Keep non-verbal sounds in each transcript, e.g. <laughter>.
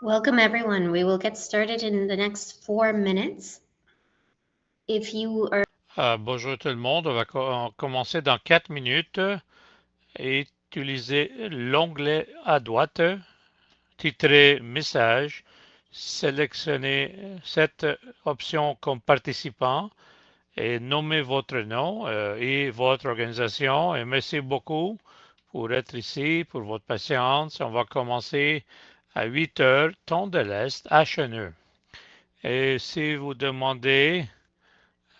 Welcome, everyone. We will get started in the next minutes. Ah, bonjour tout le monde. On va commencer dans quatre minutes. utilisez l'onglet à droite, titré « Message ». Sélectionnez cette option comme participant et nommez votre nom euh, et votre organisation. Et merci beaucoup pour être ici, pour votre patience. On va commencer à 8 heures, temps de l'Est, à Et si vous demandez,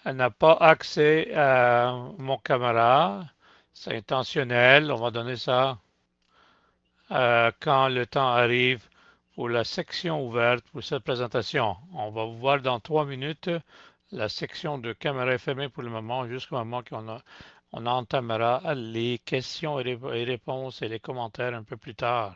elle n'a pas accès à mon caméra, c'est intentionnel, on va donner ça euh, quand le temps arrive pour la section ouverte pour cette présentation. On va vous voir dans trois minutes. La section de caméra est fermée pour le moment jusqu'au moment qu'on on entamera les questions et, les réponses et les commentaires un peu plus tard.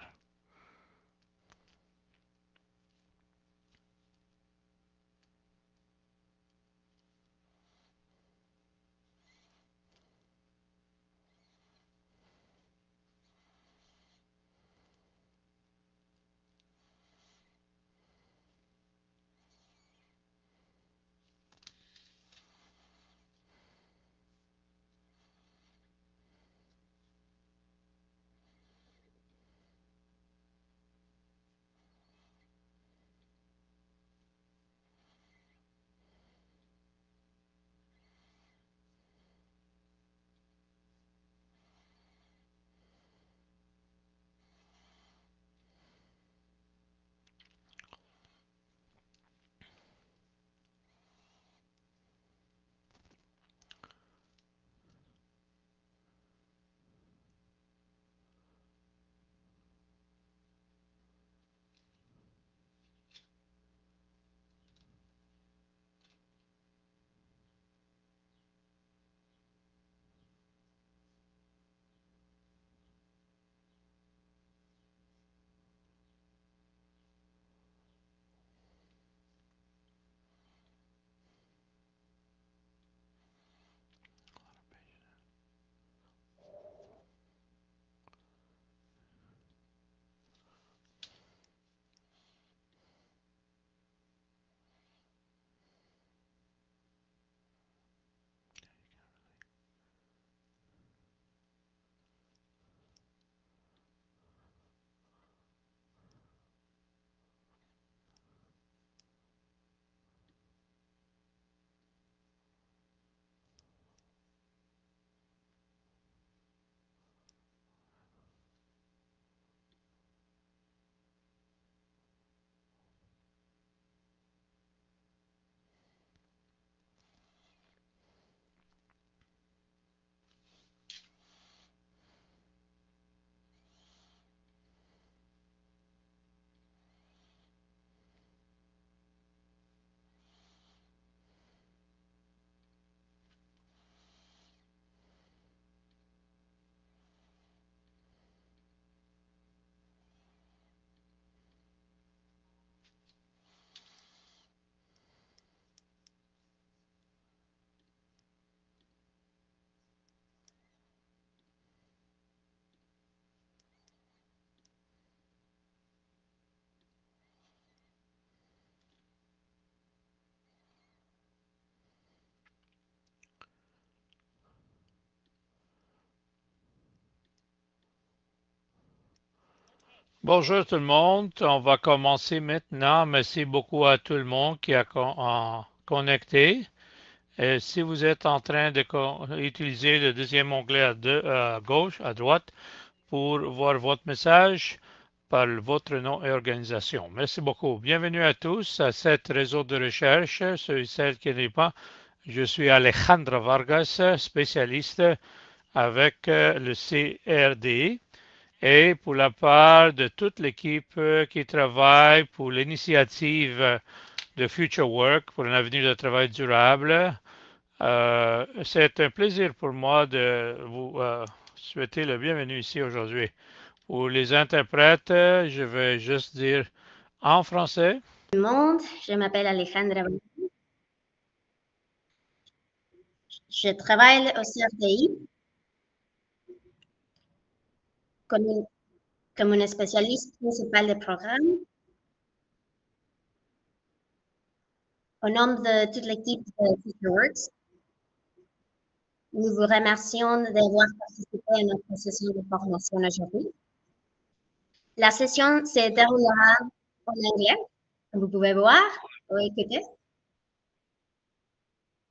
Bonjour tout le monde. On va commencer maintenant. Merci beaucoup à tout le monde qui a connecté. Et si vous êtes en train d'utiliser le deuxième onglet à, gauche, à droite, pour voir votre message par votre nom et organisation. Merci beaucoup. Bienvenue à tous à cette réseau de recherche. Ceux et qui n'est pas, je suis Alejandro Vargas, spécialiste avec euh, le CRD et pour la part de toute l'équipe euh, qui travaille pour l'initiative de Future Work pour un avenir de travail durable. Euh, c'est un plaisir pour moi de vous euh, souhaiter le bienvenue ici aujourd'hui. Pour les interprètes, je vais juste dire en français. Tout le monde, je m'appelle Alejandra. Je travaille au CRDI comme une, spécialiste principale des programmes. Au nom de toute l'équipe de FutureWorks, nous vous remercions d'avoir participé à notre session de formation aujourd'hui. La session se déroulera en anglais, vous pouvez voir ou écouter.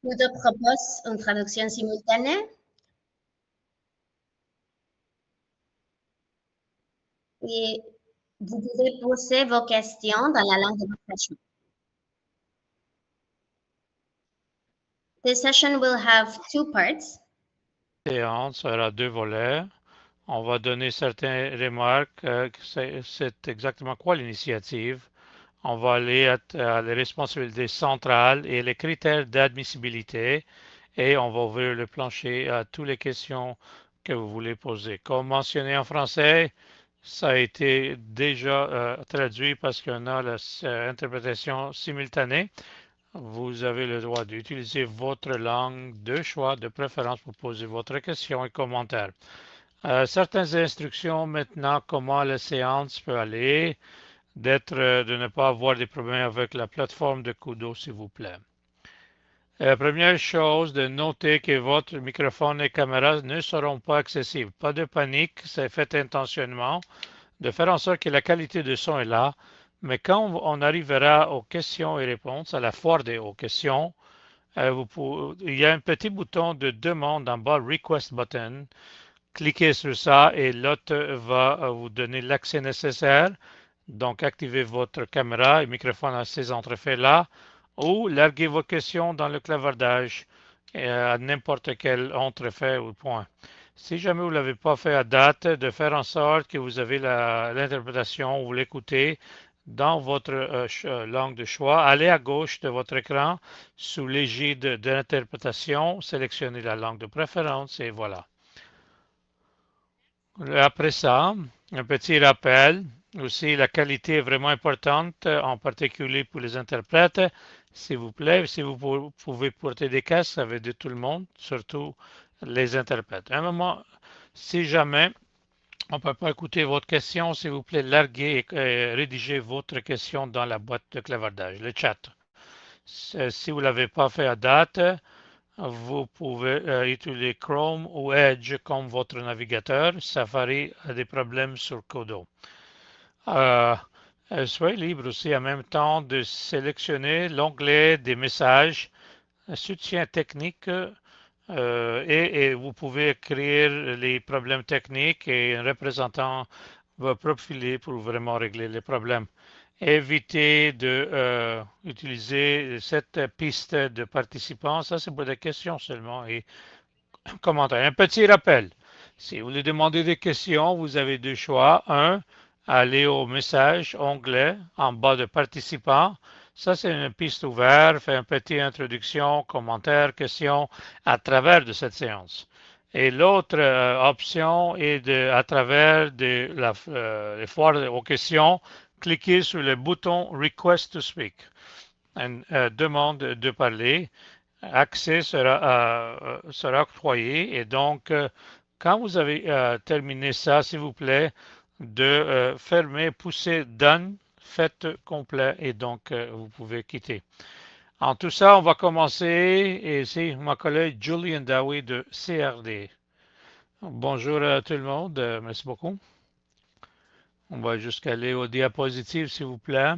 Nous proposons propose une traduction simultanée et vous pouvez poser vos questions dans la langue de votre choix. The session will have two parts. Séance, sera deux volets. On va donner certaines remarques. Euh, c'est exactement quoi l'initiative? On va aller à, à, les responsabilités centrales et les critères d'admissibilité et on va ouvrir le plancher à toutes les questions que vous voulez poser. Comme mentionné en français, ça a été déjà euh, traduit parce qu'on a l'interprétation euh, simultanée. Vous avez le droit d'utiliser votre langue de choix, de préférence pour poser votre question et commentaire. Euh, certaines instructions maintenant, comment la séance peut aller, d'être, de ne pas avoir des problèmes avec la plateforme de Kudo, s'il vous plaît. Euh, première chose de noter que votre microphone et caméra ne seront pas accessibles. Pas de panique, c'est fait intentionnellement de faire en sorte que la qualité de son est là. Mais quand on arrivera aux questions et réponses, à la foire des questions, euh, il y a un petit bouton de demande en bas, Request Button. Cliquez sur ça et l'hôte va euh, vous donner l'accès nécessaire. Donc, activez votre caméra et microphone à ces entrefaits-là ou vos questions dans le clavardage euh, à n'importe quel entrefait ou point. Si jamais vous ne l'avez pas fait à date, de faire en sorte que vous avez l'interprétation ou l'écoutez dans votre euh, euh, langue de choix. Allez à gauche de votre écran sous l'égide de l'interprétation, sélectionnez la langue de préférence et voilà. Après ça, un petit rappel. Aussi, la qualité est vraiment importante, en particulier pour les interprètes. S'il vous plaît, si vous pouvez porter des casques, avec de tout le monde, surtout les interprètes. un moment, si jamais on ne peut pas écouter votre question, s'il vous plaît, larguez et euh, rédigez votre question dans la boîte de clavardage, le chat. Si vous ne l'avez pas fait à date, vous pouvez euh, utiliser Chrome ou Edge comme votre navigateur. Safari a des problèmes sur Kodo. Euh, euh, soyez libre aussi en même temps de sélectionner l'onglet des messages, soutien technique, euh, et, vous pouvez écrire les problèmes techniques et un représentant va profiler pour vraiment régler les problèmes. Évitez d'utiliser euh, cette piste de participants, ça c'est pour des questions seulement et commentaires. Un petit rappel, si vous voulez demander des questions, vous avez deux choix. Un, aller au message onglet en bas de participants. Ça, c'est une piste ouverte, fait une petite introduction, commentaire, question à travers de cette séance. Et l'autre euh, option est à travers de la, euh, les foires aux questions, Cliquez sur le bouton Request to Speak, une euh, demande de parler. Accès sera, sera octroyé et donc, quand vous avez terminé ça, s'il vous plaît, de euh, fermer, pousser, done, fait, complet et donc euh, vous pouvez quitter. En tout ça, on va commencer et c'est ma collègue Julian Dawi de CRD. Bonjour à tout le monde, euh, merci beaucoup. On va aller aux diapositives s'il vous plaît.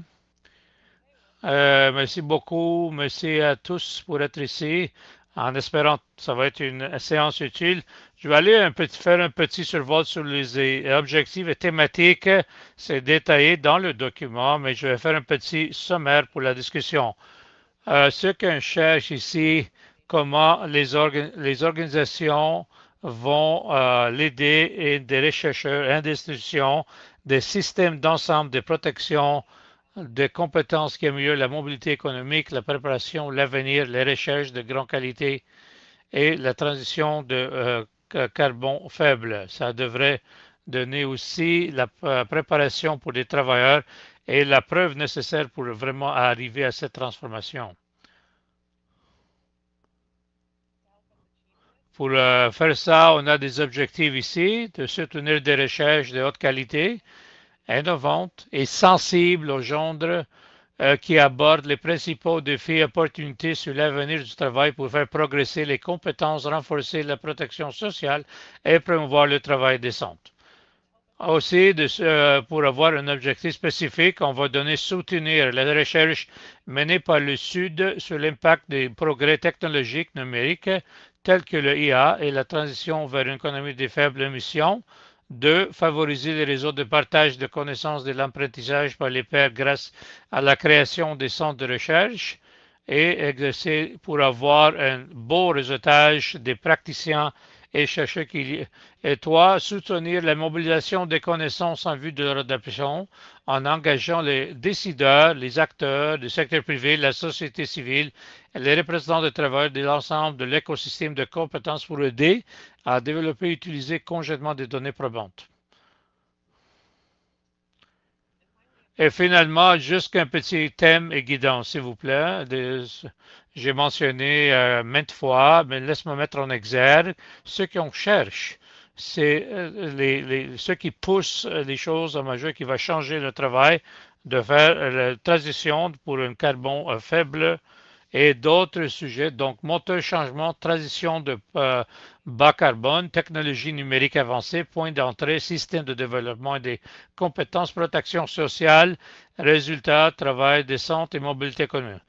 merci beaucoup, merci à tous pour être ici en espérant que ça va être une séance utile. Je vais aller faire un petit survol sur les objectifs et thématiques. C'est détaillé dans le document, mais je vais faire un petit sommaire pour la discussion. Euh, ce qu'on cherche ici, comment les, organisations vont euh, l'aider et des rechercheurs, des institutions, des systèmes d'ensemble de protection, des compétences qui améliorent la mobilité économique, la préparation, l'avenir, les recherches de grande qualité et la transition de euh, euh, carbone faible. Ça devrait donner aussi la euh, préparation pour les travailleurs et la preuve nécessaire pour vraiment arriver à cette transformation. Pour euh, faire ça, on a des objectifs ici, de soutenir des recherches de haute qualité, innovantes et sensibles aux gendres, euh, qui aborde les principaux défis et opportunités sur l'avenir du travail pour faire progresser les compétences, renforcer la protection sociale et promouvoir le travail décent. Aussi, euh, pour avoir un objectif spécifique, on va donner soutenir les recherches menées par le Sud sur l'impact des progrès technologiques numériques tels que le IA et la transition vers une économie de faibles émissions, 2. Favoriser les réseaux de partage de connaissances de l'apprentissage par les pairs grâce à la création des centres de recherche et exercer pour avoir un beau réseautage des praticiens et chercher qu'il et soutenir la mobilisation des connaissances en vue de leur adaptation en engageant les décideurs, les acteurs du secteur privé, la société civile les représentants de travail de l'ensemble de l'écosystème de compétences pour aider à développer et utiliser conjointement des données probantes. Et finalement, juste un petit thème et guidance, s'il vous plaît. J'ai mentionné euh, maintes fois, mais laisse-moi mettre en exergue ce qu'on cherche. C'est euh, ce qui pousse euh, les choses à majeur, qui va changer le travail de faire la transition pour un carbone faible et d'autres sujets, donc moteur changement, transition de euh, bas carbone, technologie numérique avancée, point d'entrée, système de développement et des compétences, protection sociale, résultats, travail, descente et mobilité commune.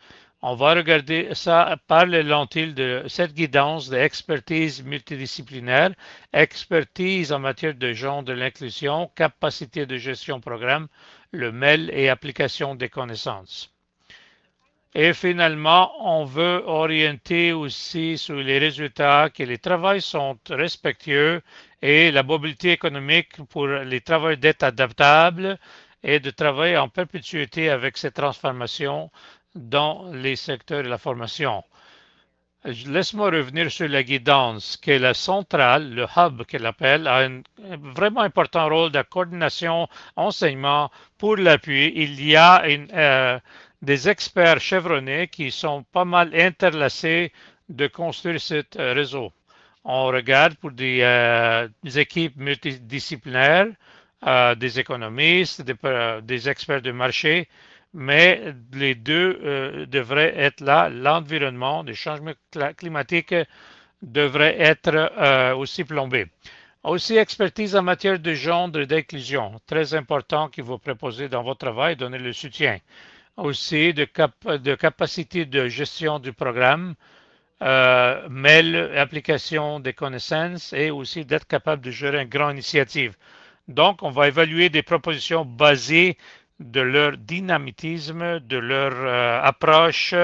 On va regarder ça par les lentilles de cette guidance d'expertise multidisciplinaire, expertise en matière de genre de l'inclusion, capacité de gestion programme, le mail et application des connaissances. Et finalement, on veut orienter aussi sur les résultats que les travaux sont respectueux et la mobilité économique pour les travailleurs d'être adaptables et de travailler en perpétuité avec ces transformations dans les secteurs de la formation. Laisse-moi revenir sur la guidance, que la centrale, le hub qu'elle appelle, a un vraiment important rôle de coordination enseignement pour l'appui. Il y a une, euh, des experts chevronnés qui sont pas mal interlacés de construire ce euh, réseau. On regarde pour des, euh, équipes multidisciplinaires, euh, des économistes, des, experts de marché, mais les deux devraient être là. L'environnement, le changement climatique devrait être aussi plombé. Aussi, expertise en matière de genre et d'inclusion, très important qui vous proposez dans votre travail, donner le soutien aussi de, de capacité de gestion du programme, euh, mail, application des connaissances et aussi d'être capable de gérer une grande initiative. Donc, on va évaluer des propositions basées de leur dynamisme, de leur euh, approche,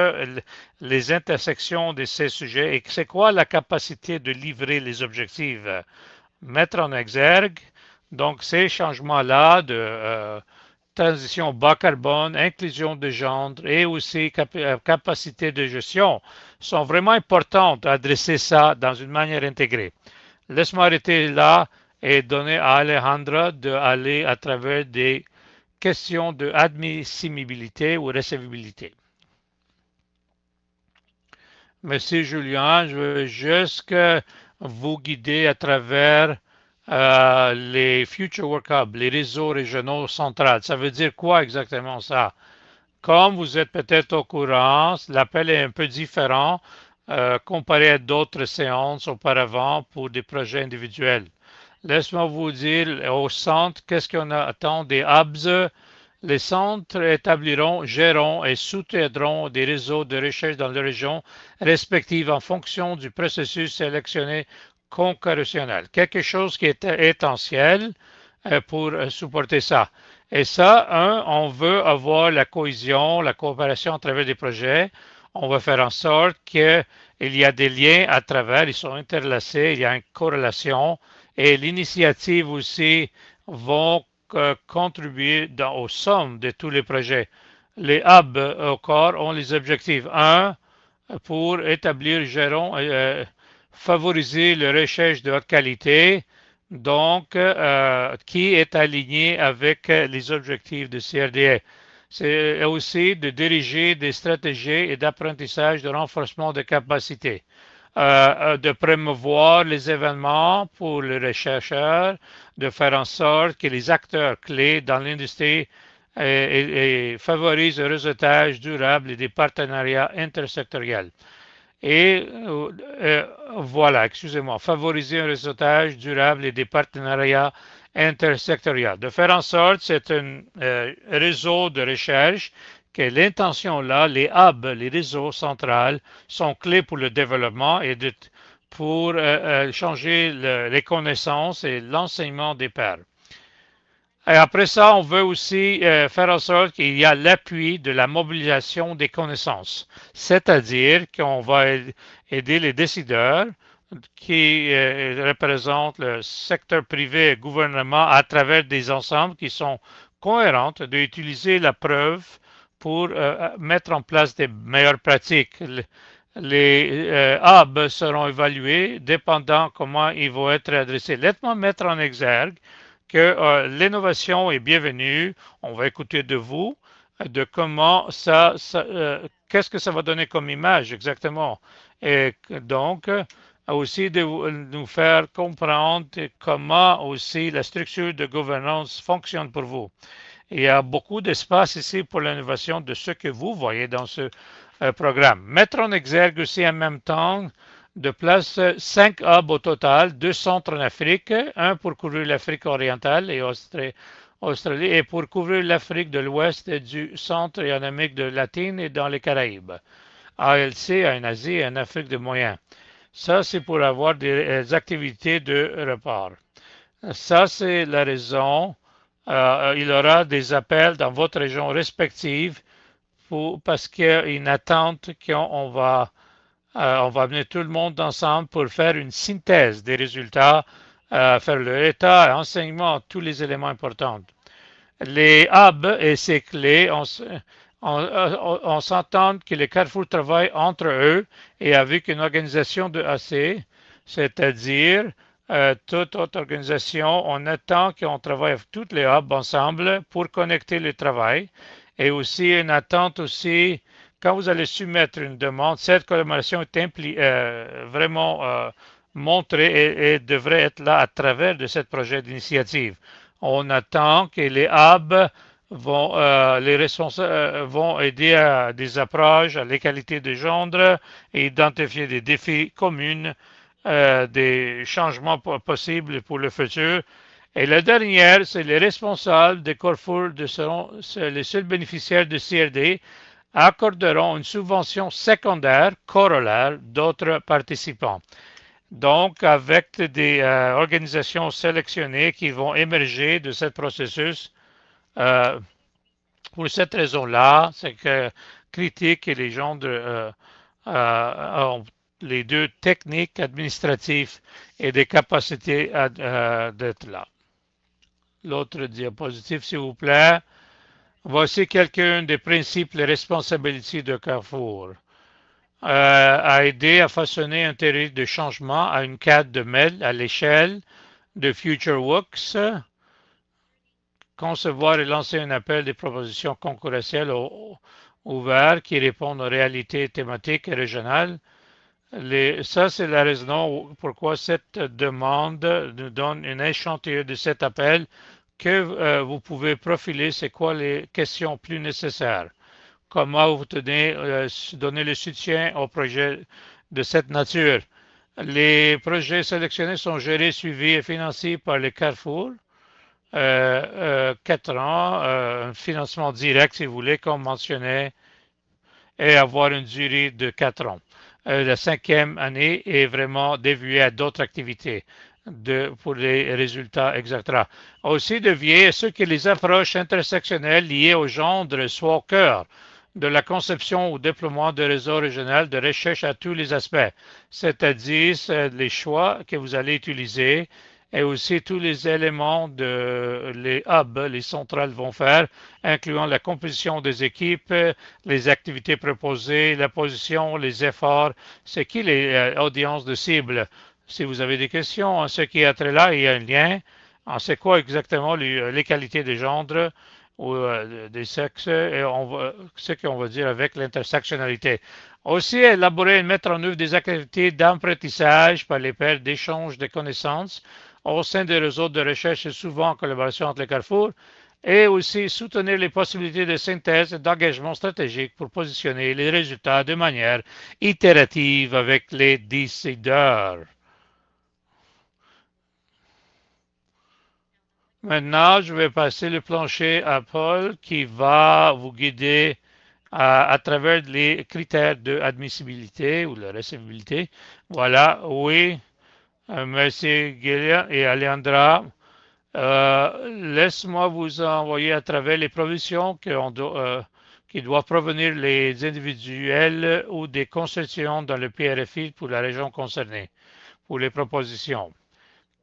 les intersections de ces sujets et c'est quoi la capacité de livrer les objectifs. Mettre en exergue, donc ces changements-là de... Euh, transition bas carbone, inclusion de gendre et aussi euh, capacité de gestion sont vraiment importantes à adresser ça dans une manière intégrée. Laisse-moi arrêter là et donner à Alejandra d'aller à travers des questions de admissibilité ou recevabilité. Merci Julien. Je veux juste vous guider à travers euh, les Future Work Hub, les réseaux régionaux centrales. Ça veut dire quoi exactement ça? Comme vous êtes peut-être au courant, l'appel est un peu différent euh, comparé à d'autres séances auparavant pour des projets individuels. Laisse-moi vous dire au centre, qu'est-ce qu'on attend des hubs? Les centres établiront, géreront et soutiendront des réseaux de recherche dans les régions respectives en fonction du processus sélectionné concurrentiel, quelque chose qui est essentiel euh, pour euh, supporter ça. Et ça, un, on veut avoir la cohésion, la coopération à travers des projets. On veut faire en sorte qu'il y a des liens à travers, ils sont interlacés, il y a une corrélation et l'initiative aussi vont euh, contribuer dans, aux sommes de tous les projets. Les hubs au corps ont les objectifs. Un, pour établir, gérer, favoriser la recherche de haute qualité, donc euh, qui est aligné avec les objectifs de CRDE. C'est aussi de diriger des stratégies et d'apprentissage de renforcement de capacités. Euh, euh, de promouvoir les événements pour les chercheurs, de faire en sorte que les acteurs clés dans l'industrie favorisent le réseautage durable et des partenariats intersectoriels. Et euh, euh, voilà, excusez-moi, favoriser un réseautage durable et des partenariats intersectoriels. De faire en sorte, c'est un euh, réseau de recherche que l'intention là, les hubs, les réseaux centrales sont clés pour le développement et pour changer les connaissances et l'enseignement des pairs. Et après ça, on veut aussi euh, faire en sorte qu'il y a l'appui de la mobilisation des connaissances, c'est-à-dire qu'on va aider les décideurs qui euh, représentent le secteur privé et gouvernement à travers des ensembles qui sont cohérentes d'utiliser la preuve pour euh, mettre en place des meilleures pratiques. Les hubs seront évalués dépendant comment ils vont être adressés. Laisse-moi mettre en exergue que euh, l'innovation est bienvenue. On va écouter de vous euh, de comment ça, euh, qu'est-ce que ça va donner comme image exactement. Et donc, aussi de nous faire comprendre comment aussi la structure de gouvernance fonctionne pour vous. Il y a beaucoup d'espace ici pour l'innovation de ce que vous voyez dans ce programme. Mettre en exergue aussi en même temps de place, 5 euh, hubs au total, deux centres en Afrique, un pour couvrir l'Afrique orientale et Australie, et pour couvrir l'Afrique de l'Ouest et du centre et en Amérique de latine et dans les Caraïbes. ALC en Asie et en Afrique de Moyen. Ça, c'est pour avoir des euh, activités de report. Ça, c'est la raison. Euh, il il aura des appels dans votre région respective parce qu'il y a une attente qu'on va euh, on va amener tout le monde ensemble pour faire une synthèse des résultats, euh, faire le état, enseignement, tous les éléments importants. Les hubs et ces clés, euh, on, s'entend que les Carrefour travaillent entre eux et avec une organisation de AC, c'est-à-dire toute autre organisation, on attend qu'on travaille toutes les hubs ensemble pour connecter le travail et aussi une attente aussi quand vous allez soumettre une demande, cette collaboration est euh, vraiment euh, montrée et, devrait être là à travers de ce projet d'initiative. On attend que les hubs vont, euh, les vont aider à des approches à l'égalité de genre et identifier des défis communs, des changements possibles pour le futur. Et la dernière, c'est les responsables de Corfour de seront les seuls bénéficiaires de CRD accorderont une subvention secondaire corollaire d'autres participants. Donc, avec des euh, organisations sélectionnées qui vont émerger de ce processus, euh, pour cette raison-là, c'est que Critique et les gens euh, ont les deux techniques administratives et des capacités d'être là. L'autre diapositive, s'il vous plaît. Voici quelques-uns des principes et responsabilités de Carrefour. Euh, Aider à façonner un territoire de changement à une cadre de mail à l'échelle de works. concevoir et lancer un appel des propositions concurrentielles ouvertes qui répondent aux réalités thématiques et régionales. ça, c'est la raison pourquoi cette demande nous donne une échantillon de cet appel que euh, vous pouvez profiler, c'est quoi les questions plus nécessaires, comment vous tenez, euh, donner le soutien aux projets de cette nature. Les projets sélectionnés sont gérés, suivis et financés par le Carrefour. Euh, quatre ans, un financement direct, si vous voulez, comme mentionné, et avoir une durée de quatre ans. la cinquième année est vraiment dévouée à d'autres activités pour les résultats, etc. Aussi de vous ce que les approches intersectionnelles liées au genre soient au cœur de la conception ou déploiement de réseaux régionaux de recherche à tous les aspects, c'est-à-dire euh, les choix que vous allez utiliser et aussi tous les éléments de les hubs, les centrales vont faire, incluant la composition des équipes, les activités proposées, la position, les efforts, c'est qui les euh, audiences de cible si vous avez des questions en ce qui est trait là, il y a un lien. On sait quoi exactement euh, les, qualités des gendres ou euh, des sexes et on ce qu'on va dire avec l'intersectionnalité. Aussi, élaborer et mettre en œuvre des activités d'apprentissage par les pairs d'échange de connaissances au sein des réseaux de recherche et souvent en collaboration entre les carrefours et aussi soutenir les possibilités de synthèse et d'engagement stratégique pour positionner les résultats de manière itérative avec les décideurs. Maintenant, je vais passer le plancher à Paul qui va vous guider à, travers les critères d'admissibilité ou de recevabilité. Voilà, oui, euh, merci Guillaume et Alejandra. Euh, laisse-moi vous envoyer à travers les provisions euh, qui doivent provenir les individuels ou des concessions dans le PRFI pour la région concernée, pour les propositions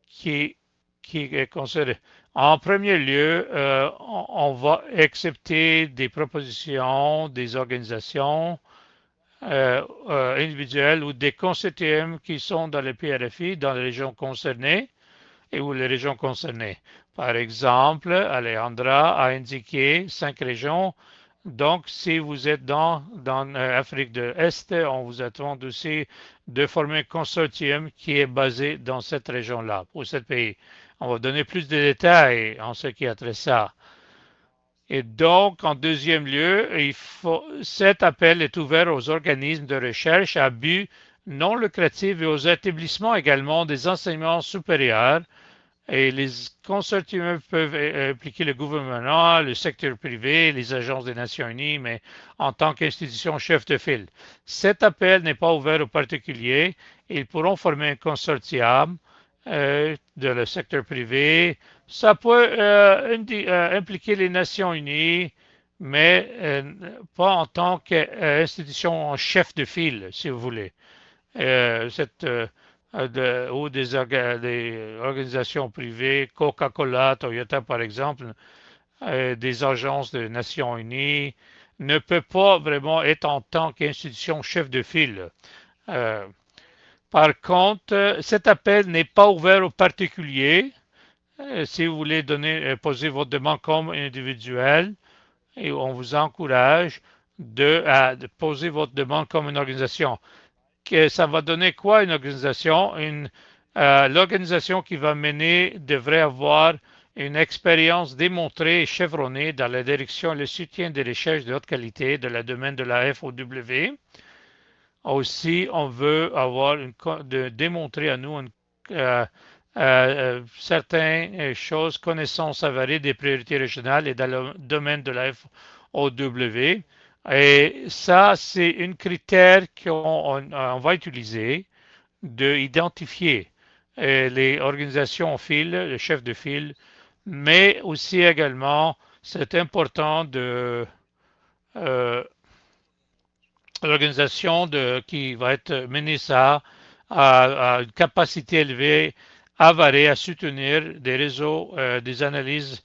qui, qui est en premier lieu, euh, on va accepter des propositions des organisations euh, euh, individuelles ou des consortiums qui sont dans les PRFI, dans les régions concernées et ou les régions concernées. Par exemple, Alejandra a indiqué cinq régions. Donc, si vous êtes dans, dans Afrique de l'Est, on vous attend aussi de former un consortium qui est basé dans cette région-là, pour ce pays. On va donner plus de détails en ce qui a trait ça. Et donc, en deuxième lieu, cet appel est ouvert aux organismes de recherche à but non lucratif et aux établissements également des enseignements supérieurs. Et les consortiums peuvent euh, impliquer le gouvernement, le secteur privé, les agences des Nations Unies, mais en tant qu'institution chef de file. Cet appel n'est pas ouvert aux particuliers. Ils pourront former un consortium euh, de le secteur privé. Ça peut euh, euh, impliquer les Nations Unies, mais pas en tant qu'institution chef de file, si vous voulez. Cette, ou des, des, organisations privées, Coca-Cola, Toyota par exemple, des agences des Nations Unies, ne peut pas vraiment être en tant qu'institution chef de file. Par contre, cet appel n'est pas ouvert aux particuliers. Euh, si vous voulez donner, euh, poser votre demande comme individuel, on vous encourage de, à, poser votre demande comme une organisation. ça va donner quoi une organisation? Euh, l'organisation qui va mener devrait avoir une expérience démontrée et chevronnée dans la direction et le soutien des recherches de haute qualité de la domaine de la FOW aussi, on veut avoir une, de démontrer à nous euh, euh, euh, certaines choses, connaissances avérées des priorités régionales et dans le domaine de la FOW. Et ça, c'est un critère qu'on on, va utiliser d'identifier les organisations en file, les chefs de file, mais aussi également, c'est important de l'organisation qui va être menée ça à, une capacité élevée avarée à soutenir des réseaux, euh, des analyses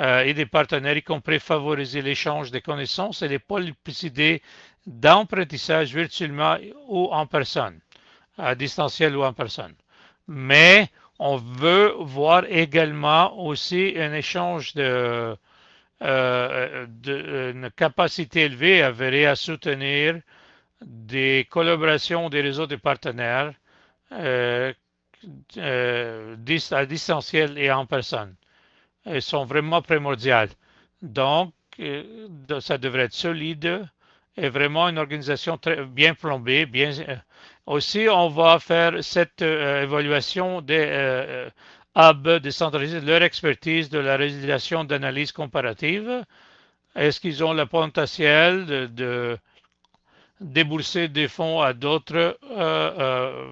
euh, et des partenaires, y compris favoriser l'échange des connaissances et les possibilités d'apprentissage virtuellement ou en personne, à distanciel ou en personne. Mais on veut voir également aussi un échange de euh, euh, euh, une capacité élevée avérée à soutenir des collaborations des réseaux de partenaires euh, à distanciel et en personne. Elles sont vraiment primordiales. Donc, ça devrait être solide et vraiment une organisation très bien plombée. Bien, aussi, on va faire cette évaluation des décentralisé de leur expertise de la réalisation d'analyses comparatives. Est-ce qu'ils ont le potentiel de, débourser des fonds à d'autres euh,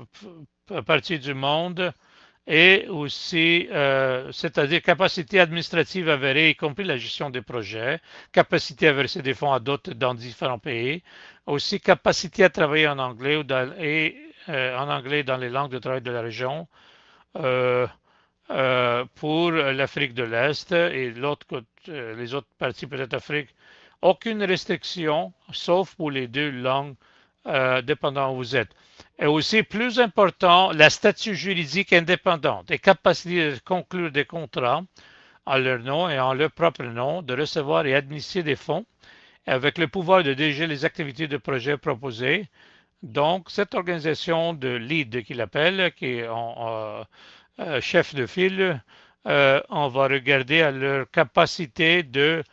euh, parties du monde et aussi, euh, c'est-à-dire capacité administrative avérée, y compris la gestion des projets, capacité à verser des fonds à d'autres dans différents pays, aussi capacité à travailler en anglais ou et, en anglais dans les langues de travail de la région, euh, pour l'Afrique de l'Est et l'autre, euh, les autres parties peut-être Afrique. Aucune restriction, sauf pour les deux langues, euh, dépendant où vous êtes. Et aussi, plus important, la statut juridique indépendante et capacité de conclure des contrats en leur nom et en leur propre nom, de recevoir et administrer des fonds avec le pouvoir de diriger les activités de projet proposées. Donc, cette organisation de LEAD qu'il appelle, qui est en, euh, euh, chef de file, euh, on va regarder à leur capacité de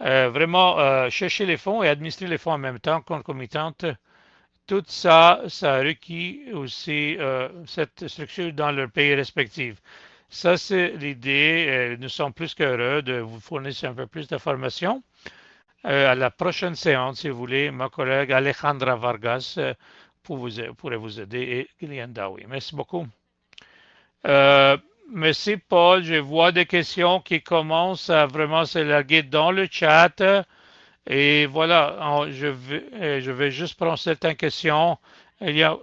euh, vraiment chercher les fonds et administrer les fonds en même temps, concomitante. Tout ça, ça requis aussi cette structure dans leur pays respectif. Ça, c'est l'idée. Nous sommes plus qu'heureux de vous fournir un peu plus d'informations. à la prochaine séance, si vous voulez, ma collègue Alejandra Vargas pour vous, pourrait vous aider et Gillian Dawi. Merci beaucoup. Euh, merci Paul, je vois des questions qui commencent à vraiment se dans le chat. Et voilà, euh, je, vais, juste prendre certaines questions. Il y a,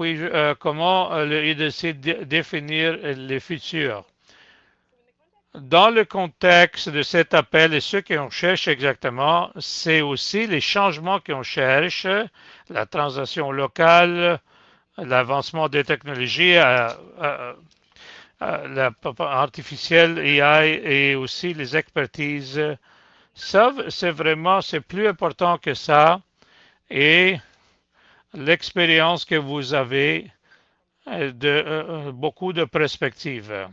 euh, comment le IDC dé, définir les futurs? Dans le contexte de cet appel et ce qu'on cherche exactement, c'est aussi les changements qu'on cherche, la transaction locale, l'avancement des technologies à, euh, euh, euh, AI et aussi les expertises. Ça, c'est vraiment, c'est plus important que ça. Et l'expérience que vous avez de beaucoup de perspectives.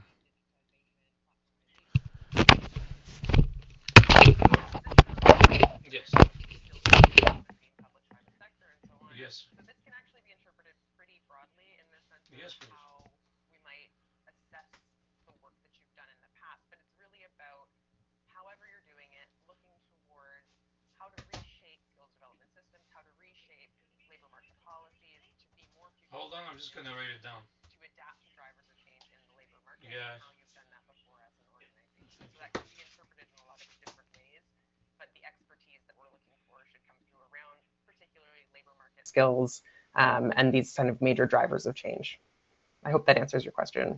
Hold on, I'm just going to write it down. To adapt to drivers of change in the labor market. Yeah. How you've done that before as an organization. So that can be interpreted in a lot of different ways, but the expertise that we're looking for should come through around particularly labor market skills um, and these kind of major drivers of change. I hope that answers your question.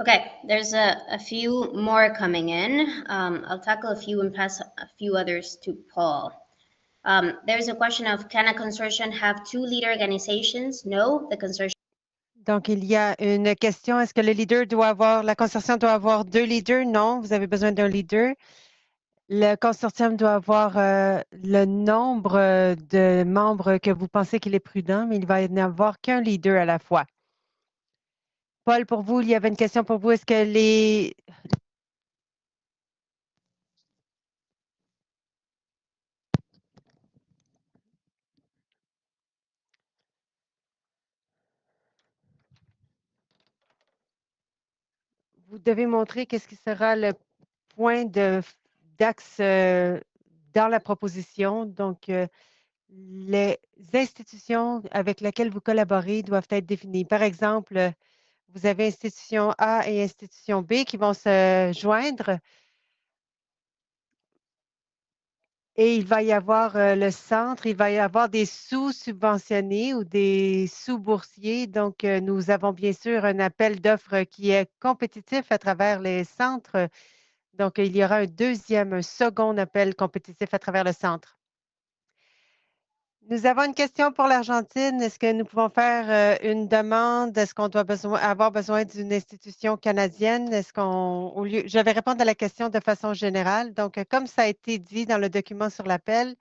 Okay, there's a, a few more coming in. Um, I'll tackle a few and pass a few others to Paul. Donc, il y a une question. Est-ce que le leader doit avoir, la consortium doit avoir deux leaders? Non, vous avez besoin d'un leader. Le consortium doit avoir euh, le nombre euh, de membres que vous pensez qu'il est prudent, mais il va n'y avoir qu'un leader à la fois. Paul, pour vous, il y avait une question pour vous. Est-ce que les devez montrer qu'est-ce qui sera le point d'axe euh, dans la proposition. Donc, euh, les institutions avec lesquelles vous collaborez doivent être définies. Par exemple, euh, vous avez institution A et institution B qui vont se joindre. Et il va y avoir euh, le centre, il va y avoir des sous-subventionnés ou des sous-boursiers. Donc, euh, nous avons bien sûr un appel d'offres qui est compétitif à travers les centres. Donc, il y aura un deuxième, un second appel compétitif à travers le centre. Nous avons une question pour l'Argentine. Est-ce que nous pouvons faire euh, une demande? Est-ce qu'on doit avoir besoin d'une institution canadienne? Est-ce qu'on, au lieu, je vais répondre à la question de façon générale. Donc, euh, comme ça a été dit dans le document sur l'appel,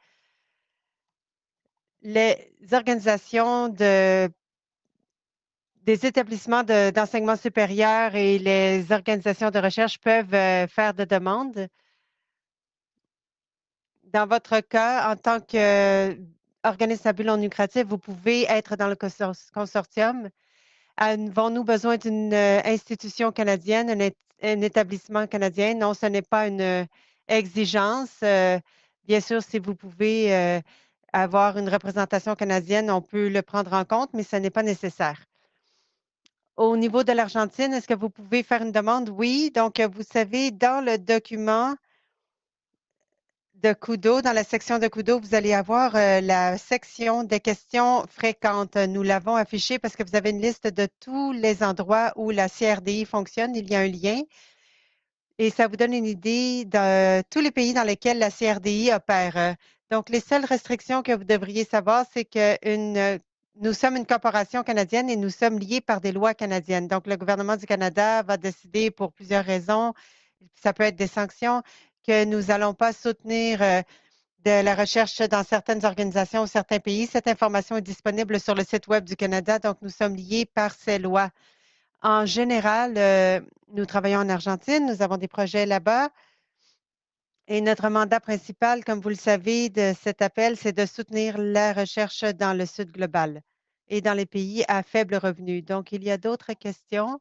les organisations de, des établissements d'enseignement supérieur et les organisations de recherche peuvent euh, faire des demandes. Dans votre cas, en tant que Organisme à non lucratif, vous pouvez être dans le consortium. Euh, avons-nous besoin d'une euh, institution canadienne, un, établissement canadien? Non, ce n'est pas une euh, exigence. bien sûr, si vous pouvez avoir une représentation canadienne, on peut le prendre en compte, mais ce n'est pas nécessaire. Au niveau de l'Argentine, est-ce que vous pouvez faire une demande? Oui. Donc, vous savez, dans le document, de dans la section de Kudo, vous allez avoir euh, la section des questions fréquentes. Nous l'avons affichée parce que vous avez une liste de tous les endroits où la CRDI fonctionne. Il y a un lien et ça vous donne une idée de tous les pays dans lesquels la CRDI opère. Donc, les seules restrictions que vous devriez savoir, c'est que une, nous sommes une corporation canadienne et nous sommes liés par des lois canadiennes. Donc, le gouvernement du Canada va décider pour plusieurs raisons. Ça peut être des sanctions, que nous n'allons pas soutenir euh, de la recherche dans certaines organisations ou certains pays. Cette information est disponible sur le site Web du Canada, donc nous sommes liés par ces lois. En général, euh, nous travaillons en Argentine, nous avons des projets là-bas. Et notre mandat principal, comme vous le savez, de cet appel, c'est de soutenir la recherche dans le Sud global et dans les pays à faible revenu. Donc, il y a d'autres questions?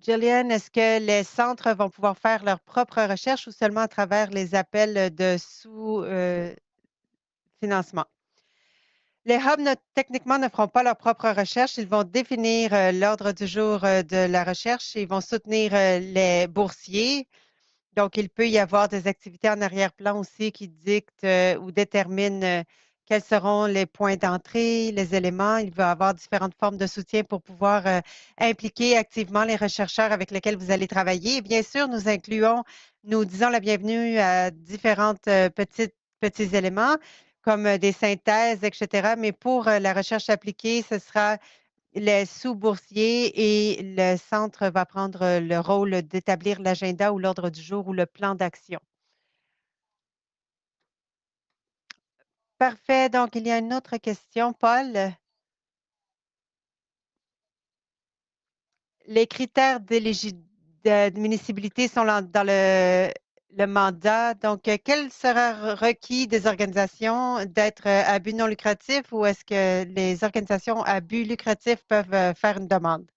Jillian, est-ce que les centres vont pouvoir faire leurs propres recherches ou seulement à travers les appels de sous-financement? Les hubs techniquement ne feront pas leur propre euh, euh, recherche. Ils vont définir l'ordre du jour de la recherche et ils vont soutenir euh, les boursiers. Donc, il peut y avoir des activités en arrière-plan aussi qui dictent ou déterminent quels seront les points d'entrée, les éléments. Il va y avoir différentes formes de soutien pour pouvoir euh, impliquer activement les chercheurs avec lesquels vous allez travailler. Et bien sûr, nous incluons, nous disons la bienvenue à différents euh, petits éléments comme euh, des synthèses, etc. Mais pour la recherche appliquée, ce sera les sous-boursiers et le centre va prendre le rôle d'établir l'agenda ou l'ordre du jour ou le plan d'action. Parfait. Donc, il y a une autre question, Paul. Les critères d'éligibilité sont dans le, mandat. Donc, quel sera requis des organisations d'être à but non lucratif ou est-ce que les organisations à but lucratif peuvent euh, faire une demande?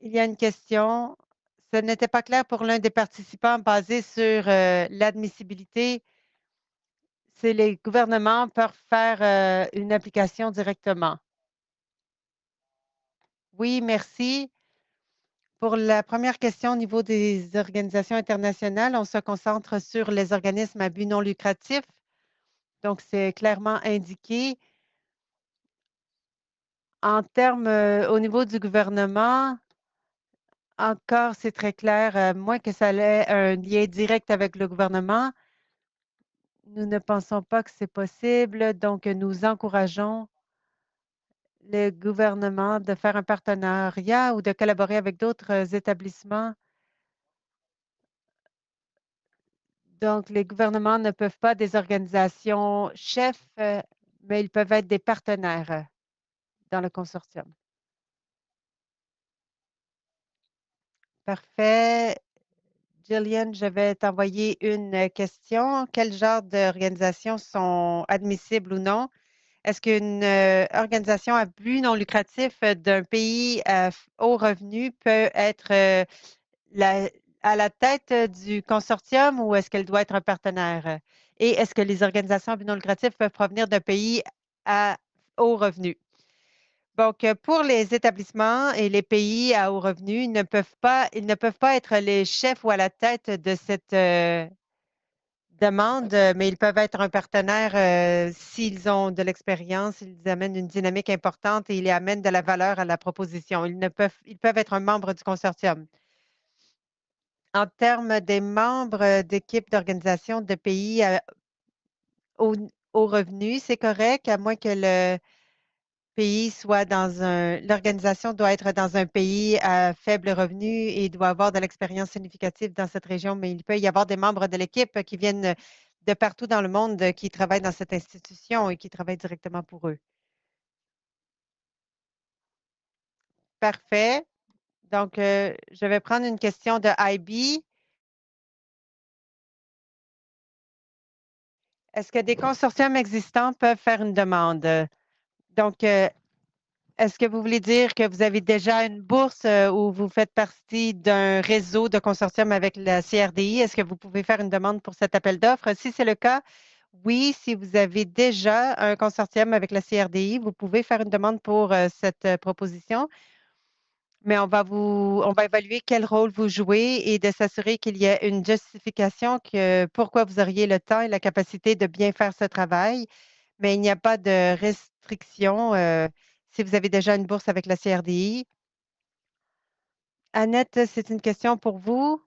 Il y a une question. Ce n'était pas clair pour l'un des participants basé sur euh, l'admissibilité les gouvernements peuvent faire euh, une application directement. Oui, merci. Pour la première question au niveau des organisations internationales, on se concentre sur les organismes à but non lucratif. Donc, c'est clairement indiqué. En termes euh, au niveau du gouvernement, encore, c'est très clair, euh, moins que ça ait un lien direct avec le gouvernement, nous ne pensons pas que c'est possible, donc nous encourageons le gouvernement de faire un partenariat ou de collaborer avec d'autres euh, établissements. Donc, les gouvernements ne peuvent pas des organisations chefs, euh, mais ils peuvent être des partenaires euh, dans le consortium. Parfait. Jillian, je vais t'envoyer une euh, question. Quel genre d'organisations sont admissibles ou non? Est-ce qu'une euh, organisation à but non lucratif euh, d'un pays à haut revenu peut être à la tête du consortium ou est-ce qu'elle doit être un partenaire? Et est-ce que les organisations à but non lucratif peuvent provenir d'un pays à haut revenu? Donc, euh, pour les établissements et les pays à haut revenu, ils ne peuvent pas, ils ne peuvent pas être les chefs ou à la tête de cette euh, demande, mais ils peuvent être un partenaire euh, s'ils ont de l'expérience, ils amènent une dynamique importante et ils amènent de la valeur à la proposition. Ils peuvent, être un membre du consortium. En termes des membres d'équipes d'organisation de pays à, haut revenu, c'est correct, à moins que le pays soit dans un, l'organisation doit être dans un pays à faible revenu et doit avoir de l'expérience significative dans cette région, mais il peut y avoir des membres de l'équipe qui viennent de partout dans le monde euh, qui travaillent dans cette institution et qui travaillent directement pour eux. Parfait. Donc, euh, je vais prendre une question de IB. Est-ce que des consortiums existants peuvent faire une demande? Donc, euh, est-ce que vous voulez dire que vous avez déjà une bourse euh, ou vous faites partie d'un réseau de consortium avec la CRDI? Est-ce que vous pouvez faire une demande pour cet appel d'offres? Si c'est le cas, oui, si vous avez déjà un consortium avec la CRDI, vous pouvez faire une demande pour euh, cette proposition. Mais on va vous, on va évaluer quel rôle vous jouez et de s'assurer qu'il y a une justification que pourquoi vous auriez le temps et la capacité de bien faire ce travail mais il n'y a pas de risque friction euh, si vous avez déjà une bourse avec la CRDI. Annette, c'est une question pour vous.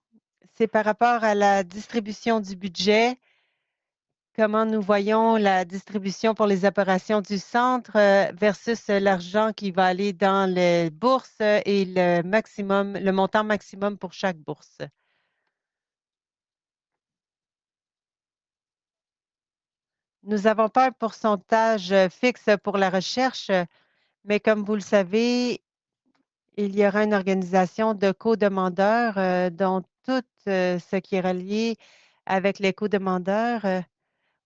C'est par rapport à la distribution du budget. Comment nous voyons la distribution pour les opérations du centre euh, versus euh, l'argent qui va aller dans les bourses et le maximum, le montant maximum pour chaque bourse? Nous n'avons pas un pourcentage euh, fixe pour la recherche, euh, mais comme vous le savez, il y aura une organisation de co-demandeurs euh, dont tout ce qui est relié avec les co-demandeurs,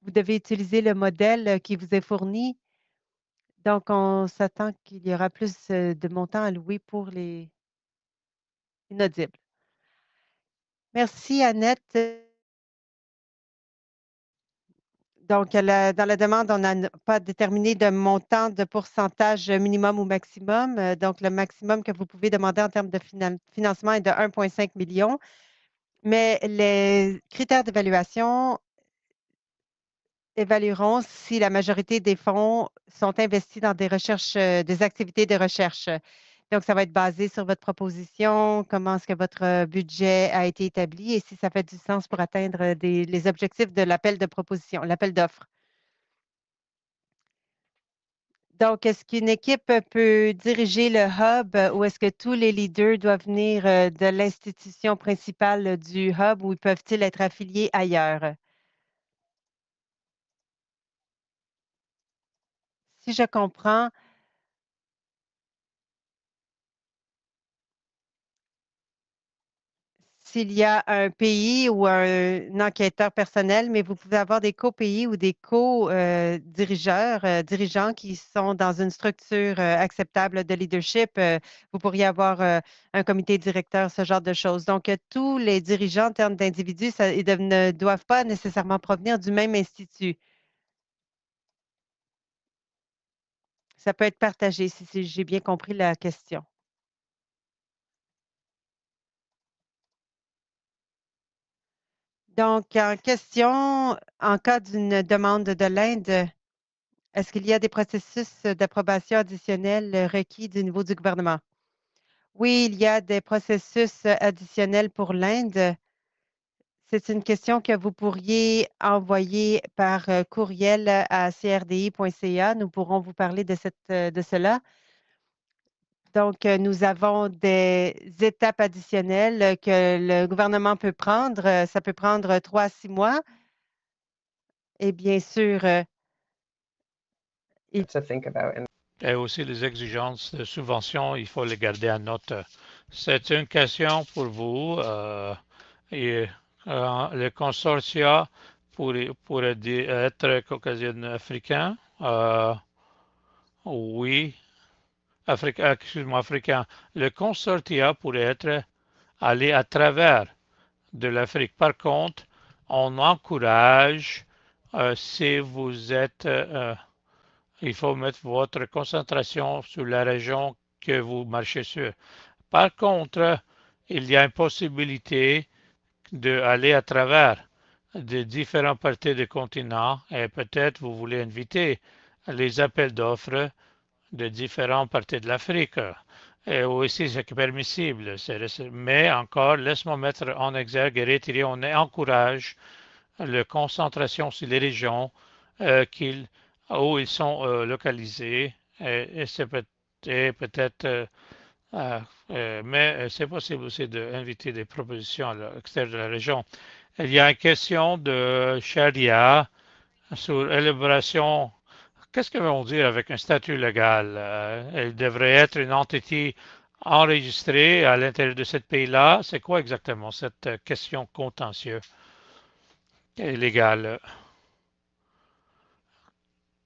vous devez utiliser le modèle qui vous est fourni. Donc, on s'attend qu'il y aura plus de montants alloués pour les inaudibles. Merci, Annette. Donc, dans la demande, on n'a pas déterminé de montant de pourcentage minimum ou maximum. Euh, donc, le maximum que vous pouvez demander en termes de financement est de 1,5 million. Mais les critères d'évaluation évalueront si la majorité des fonds sont investis dans des recherches, euh, des activités de recherche. Donc, ça va être basé sur votre proposition, comment est-ce que votre euh, budget a été établi et si ça fait du sens pour atteindre euh, les objectifs de l'appel de proposition, l'appel d'offres. Donc, est-ce qu'une équipe peut diriger le hub ou est-ce que tous les leaders doivent venir euh, de l'institution principale du hub ou peuvent-ils être affiliés ailleurs? Si je comprends, s'il y a un pays ou un, enquêteur personnel, mais vous pouvez avoir des co-pays ou des co-dirigeurs, euh, euh, dirigeants qui sont dans une structure euh, acceptable de leadership. vous pourriez avoir un comité directeur, ce genre de choses. Donc, tous les dirigeants en termes d'individus ne doivent pas nécessairement provenir du même institut. Ça peut être partagé, si j'ai bien compris la question. Donc, en question, en cas d'une demande de l'Inde, est-ce qu'il y a des processus d'approbation additionnels requis du niveau du gouvernement? Oui, il y a des processus additionnels pour l'Inde. C'est une question que vous pourriez envoyer par courriel à crdi.ca. Nous pourrons vous parler de, de cela. Donc, euh, nous avons des étapes additionnelles euh, que le gouvernement peut prendre. Euh, ça peut prendre trois à six mois. Et bien sûr, il... Et aussi les exigences de subvention, il faut les garder à note. C'est une question pour vous. et, le consortium pourrait, pour être caucasien africain. oui, africain, euh, africain, le consortia pourrait être aller à travers de l'Afrique. Par contre, on encourage, euh, si vous êtes, euh, il faut mettre votre concentration sur la région que vous marchez sur. Par contre, il y a une possibilité d'aller à travers de différentes parties du continent et peut-être vous voulez inviter les appels d'offres de différentes parties de l'Afrique. Et aussi, c'est permissible. Mais encore, laisse-moi mettre en exergue et retirer, on encourage la concentration sur les régions euh, où ils sont euh, localisés. Et, c'est peut-être. Euh, mais c'est possible aussi d'inviter des propositions à l'extérieur de la région. Il y a une question de Sharia sur l'élaboration Qu'est-ce que vont dire avec un statut légal? Euh, elle devrait être une entité enregistrée à l'intérieur de ce pays-là. C'est quoi exactement cette euh, question contentieuse et légale?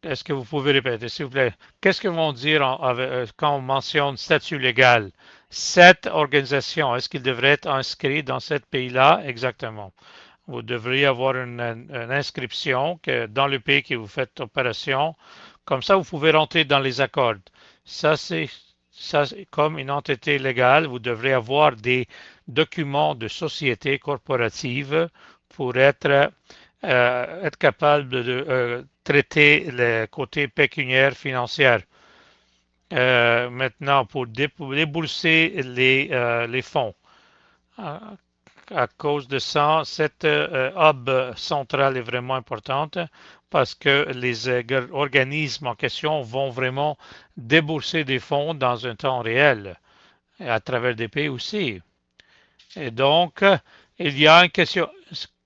Est-ce que vous pouvez répéter, s'il vous plaît? Qu'est-ce que vont dire euh, quand on mentionne statut légal? Cette organisation, est-ce qu'il devrait être inscrit dans ce pays-là exactement? Vous devriez avoir une, inscription que dans le pays que vous faites opération. Comme ça, vous pouvez rentrer dans les accords. Ça, c'est comme une entité légale. Vous devrez avoir des documents de société corporative pour être, euh, capable de euh, traiter les côtés pécuniaire financier. Euh, maintenant, pour débourser les fonds à cause de ça, cette euh, hub centrale est vraiment importante parce que les euh, organismes en question vont vraiment débourser des fonds dans un temps réel, à travers des pays aussi. Et donc, il y a une question.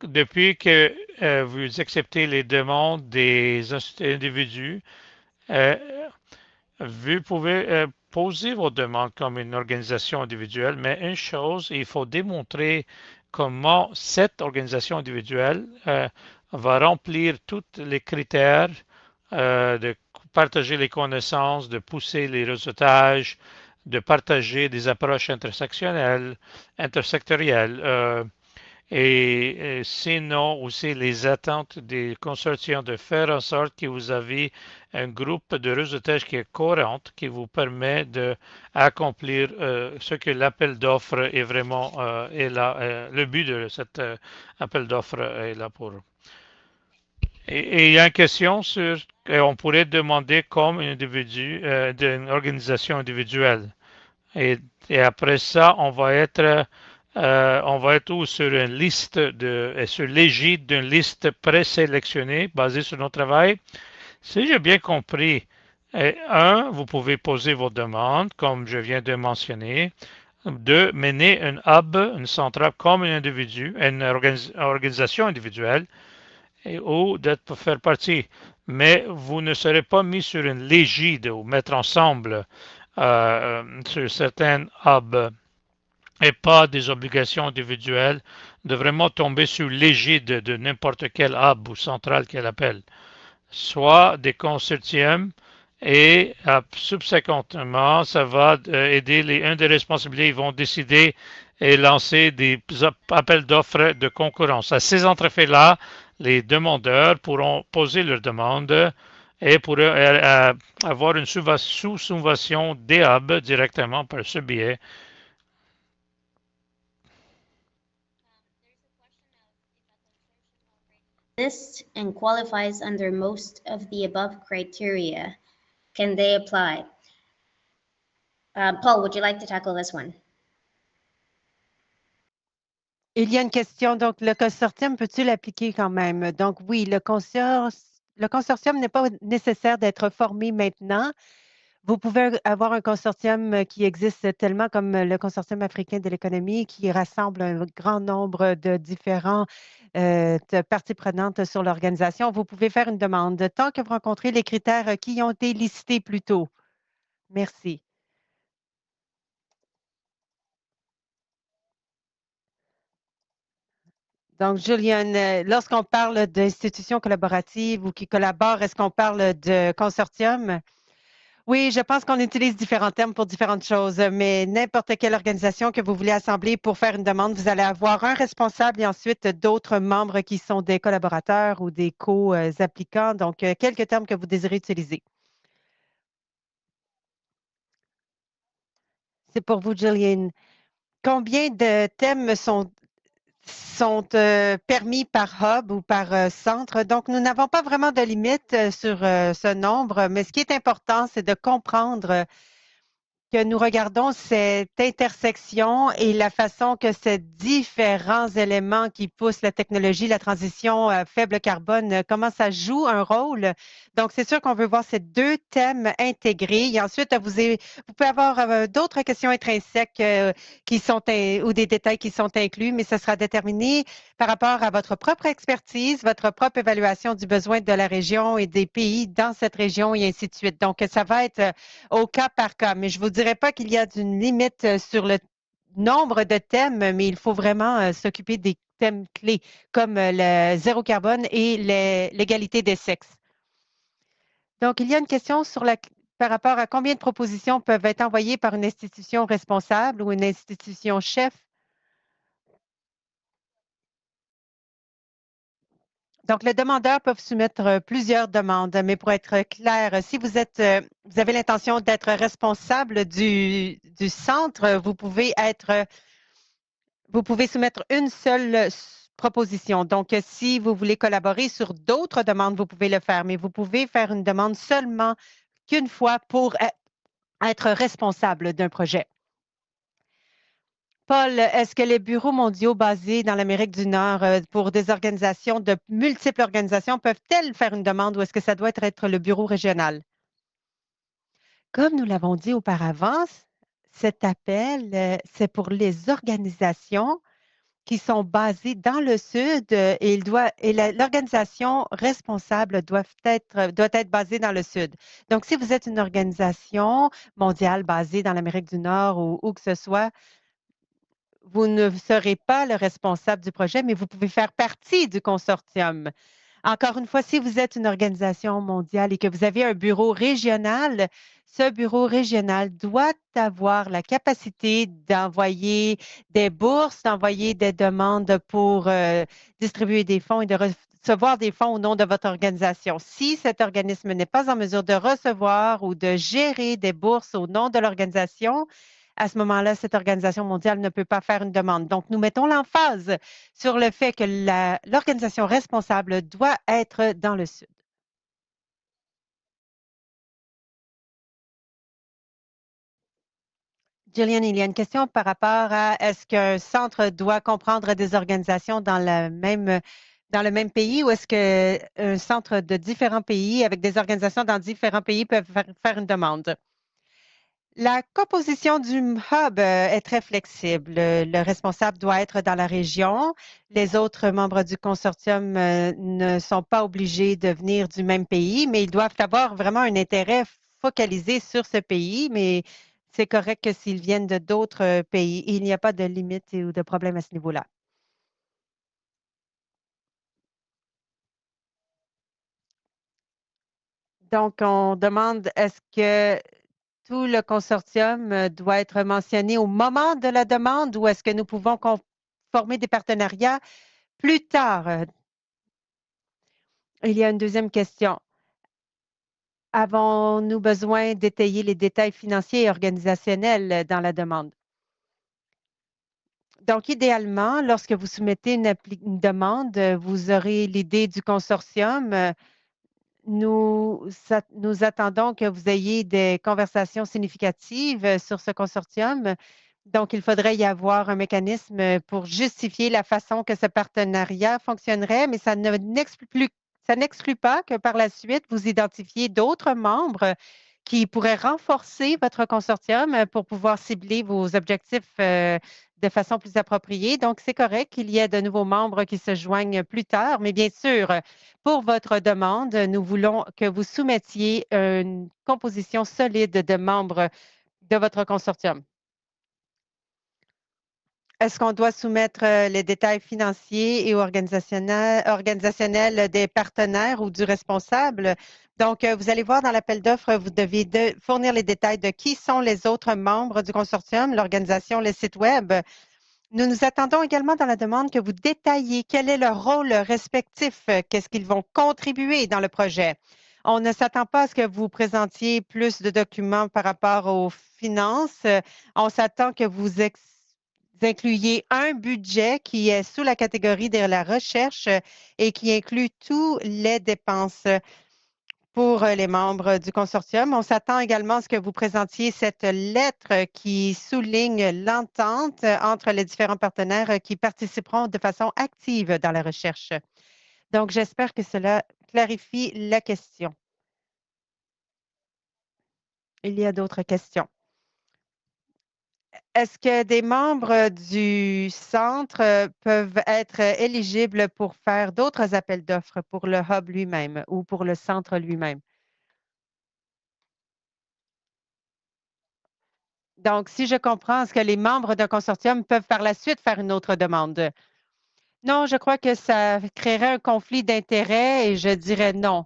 Depuis que euh, vous acceptez les demandes des individus, vous pouvez poser vos demandes comme une organisation individuelle, mais une chose, il faut démontrer comment cette organisation individuelle euh, va remplir tous les critères euh, de partager les connaissances, de pousser les résultats, de partager des approches intersectionnelles, intersectorielles, euh, et, euh, sinon aussi les attentes des consortiums de faire en sorte que vous avez un groupe de réseautage qui est cohérent, qui vous permet d'accomplir accomplir euh, ce que l'appel d'offres est vraiment euh, là, le but de cet appel d'offres est là pour. Et, et il y a une question sur, on pourrait demander comme une individu d'une organisation individuelle. et, après ça, on va être euh, on va être sur une liste de, euh, sur l'égide d'une liste présélectionnée basée sur notre travail. Si j'ai bien compris, et euh, un, vous pouvez poser vos demandes, comme je viens de mentionner. Deux, mener un hub, une centrale comme un individu, une organisation individuelle, ou d'être pour faire partie. Mais vous ne serez pas mis sur une légide ou mettre ensemble sur certaines hubs et pas des obligations individuelles, de vraiment tomber sous l'égide de n'importe quel hub ou centrale qu'elle appelle, soit des consortiums et euh, subséquemment, ça va euh, aider les, uns des responsables, ils vont décider et lancer des appels d'offres de concurrence. À ces entrefaits-là, les demandeurs pourront poser leurs demandes et pourront euh, avoir une sous-subvention des hubs directement par ce biais exists and qualifies under most of the above criteria, can they apply? Uh, Paul, would you like to tackle this one? Il y a une question, donc le consortium, peut-tu l'appliquer quand même? Donc oui, le, consortium, le consortium n'est pas nécessaire d'être formé maintenant, vous pouvez avoir un consortium euh, qui existe tellement comme euh, le Consortium africain de l'économie qui rassemble un grand nombre de différents euh, parties prenantes sur l'organisation. Vous pouvez faire une demande tant que vous rencontrez les critères qui ont été listés plus tôt. Merci. Donc, Julien, lorsqu'on parle d'institutions collaboratives ou qui collaborent, est-ce qu'on parle de consortium? Oui, je pense qu'on utilise différents termes pour différentes choses, mais n'importe quelle organisation que vous voulez assembler pour faire une demande, vous allez avoir un responsable et ensuite d'autres membres qui sont des collaborateurs ou des co-applicants. Donc, euh, quelques termes que vous désirez utiliser. C'est pour vous, Jillian. Combien de thèmes sont sont euh, permis par hub ou par euh, centre. Donc, nous n'avons pas vraiment de limite euh, sur ce nombre, mais ce qui est important, c'est de comprendre que nous regardons cette intersection et la façon que ces différents éléments qui poussent la technologie, la transition euh, faible carbone, euh, comment ça joue un rôle. Donc, c'est sûr qu'on veut voir ces deux thèmes intégrés. Et ensuite, vous, vous pouvez avoir euh, d'autres questions intrinsèques qui sont ou des détails qui sont inclus, mais ce sera déterminé par rapport à votre propre expertise, votre propre évaluation du besoin de la région et des pays dans cette région et ainsi de suite. Donc, ça va être au cas par cas, mais je vous dirais pas qu'il y a une limite euh, sur le nombre de thèmes, mais il faut vraiment euh, s'occuper des thèmes clés comme euh, le zéro carbone et l'égalité des sexes. Donc, il y a une question sur la, par rapport à combien de propositions peuvent être envoyées par une institution responsable ou une institution chef Donc, les demandeurs peuvent soumettre euh, plusieurs demandes, mais pour être clair, si vous êtes, euh, vous avez l'intention d'être responsable du, du, centre, vous pouvez être, vous pouvez soumettre une seule proposition. Donc, si vous voulez collaborer sur d'autres demandes, vous pouvez le faire, mais vous pouvez faire une demande seulement qu'une fois pour euh, être responsable d'un projet. Paul, est-ce que les bureaux mondiaux basés dans l'Amérique du Nord euh, pour des organisations, de multiples organisations, peuvent-elles faire une demande ou est-ce que ça doit être, le bureau régional? Comme nous l'avons dit auparavant, cet appel, euh, c'est pour les organisations qui sont basées dans le Sud euh, et l'organisation responsable doit être, doit être basée dans le Sud. Donc, si vous êtes une organisation mondiale basée dans l'Amérique du Nord ou où que ce soit, vous ne serez pas le responsable du projet, mais vous pouvez faire partie du consortium. Encore une fois, si vous êtes une organisation mondiale et que vous avez un bureau régional, ce bureau régional doit avoir la capacité d'envoyer des bourses, d'envoyer des demandes pour euh, distribuer des fonds et de recevoir des fonds au nom de votre organisation. Si cet organisme n'est pas en mesure de recevoir ou de gérer des bourses au nom de l'organisation, à ce moment-là, cette organisation mondiale ne peut pas faire une demande. Donc, nous mettons l'emphase sur le fait que l'organisation responsable doit être dans le Sud. Gillian, il y a une question par rapport à est-ce qu'un centre doit comprendre des organisations dans le même, dans le même pays ou est-ce qu'un euh, centre de différents pays avec des organisations dans différents pays peut faire une demande? La composition du hub euh, est très flexible. Euh, le responsable doit être dans la région. Les autres membres du consortium euh, ne sont pas obligés de venir du même pays, mais ils doivent avoir vraiment un intérêt focalisé sur ce pays, mais c'est correct que s'ils viennent de d'autres pays, il n'y a pas de limite ou de problème à ce niveau-là. Donc, on demande est-ce que tout le consortium euh, doit être mentionné au moment de la demande ou est-ce que nous pouvons former des partenariats plus tard? Il y a une deuxième question. Avons-nous besoin d'étayer les détails financiers et organisationnels dans la demande? Donc, idéalement, lorsque vous soumettez une, une demande, vous aurez l'idée du consortium euh, nous, nous attendons que vous ayez des conversations significatives euh, sur ce consortium. Donc, il faudrait y avoir un mécanisme pour justifier la façon que ce partenariat fonctionnerait, mais ça n'exclut pas que par la suite, vous identifiez d'autres membres qui pourrait renforcer votre consortium euh, pour pouvoir cibler vos objectifs euh, de façon plus appropriée. Donc, c'est correct qu'il y ait de nouveaux membres qui se joignent plus tard, mais bien sûr, pour votre demande, nous voulons que vous soumettiez une composition solide de membres de votre consortium. Est-ce qu'on doit soumettre euh, les détails financiers et organisationnels, des partenaires ou du responsable? Donc, euh, vous allez voir dans l'appel d'offres, vous devez fournir les détails de qui sont les autres membres du consortium, l'organisation, les sites Web. Nous nous attendons également dans la demande que vous détailliez quel est leur rôle respectif, euh, qu'est-ce qu'ils vont contribuer dans le projet. On ne s'attend pas à ce que vous présentiez plus de documents par rapport aux finances. On s'attend que vous incluiez un budget qui est sous la catégorie de la recherche euh, et qui inclut toutes les dépenses pour euh, les membres du consortium. On s'attend également à ce que vous présentiez cette lettre euh, qui souligne l'entente entre les différents partenaires qui participeront de façon active dans la recherche. Donc, j'espère que cela clarifie la question. Il y a d'autres questions. Est-ce que des membres euh, du centre euh, peuvent être euh, éligibles pour faire d'autres appels d'offres pour le hub lui-même ou pour le centre lui-même? Donc, si je comprends, est-ce que les membres d'un consortium peuvent par la suite faire une autre demande? Non, je crois que ça créerait un conflit d'intérêts et je dirais non.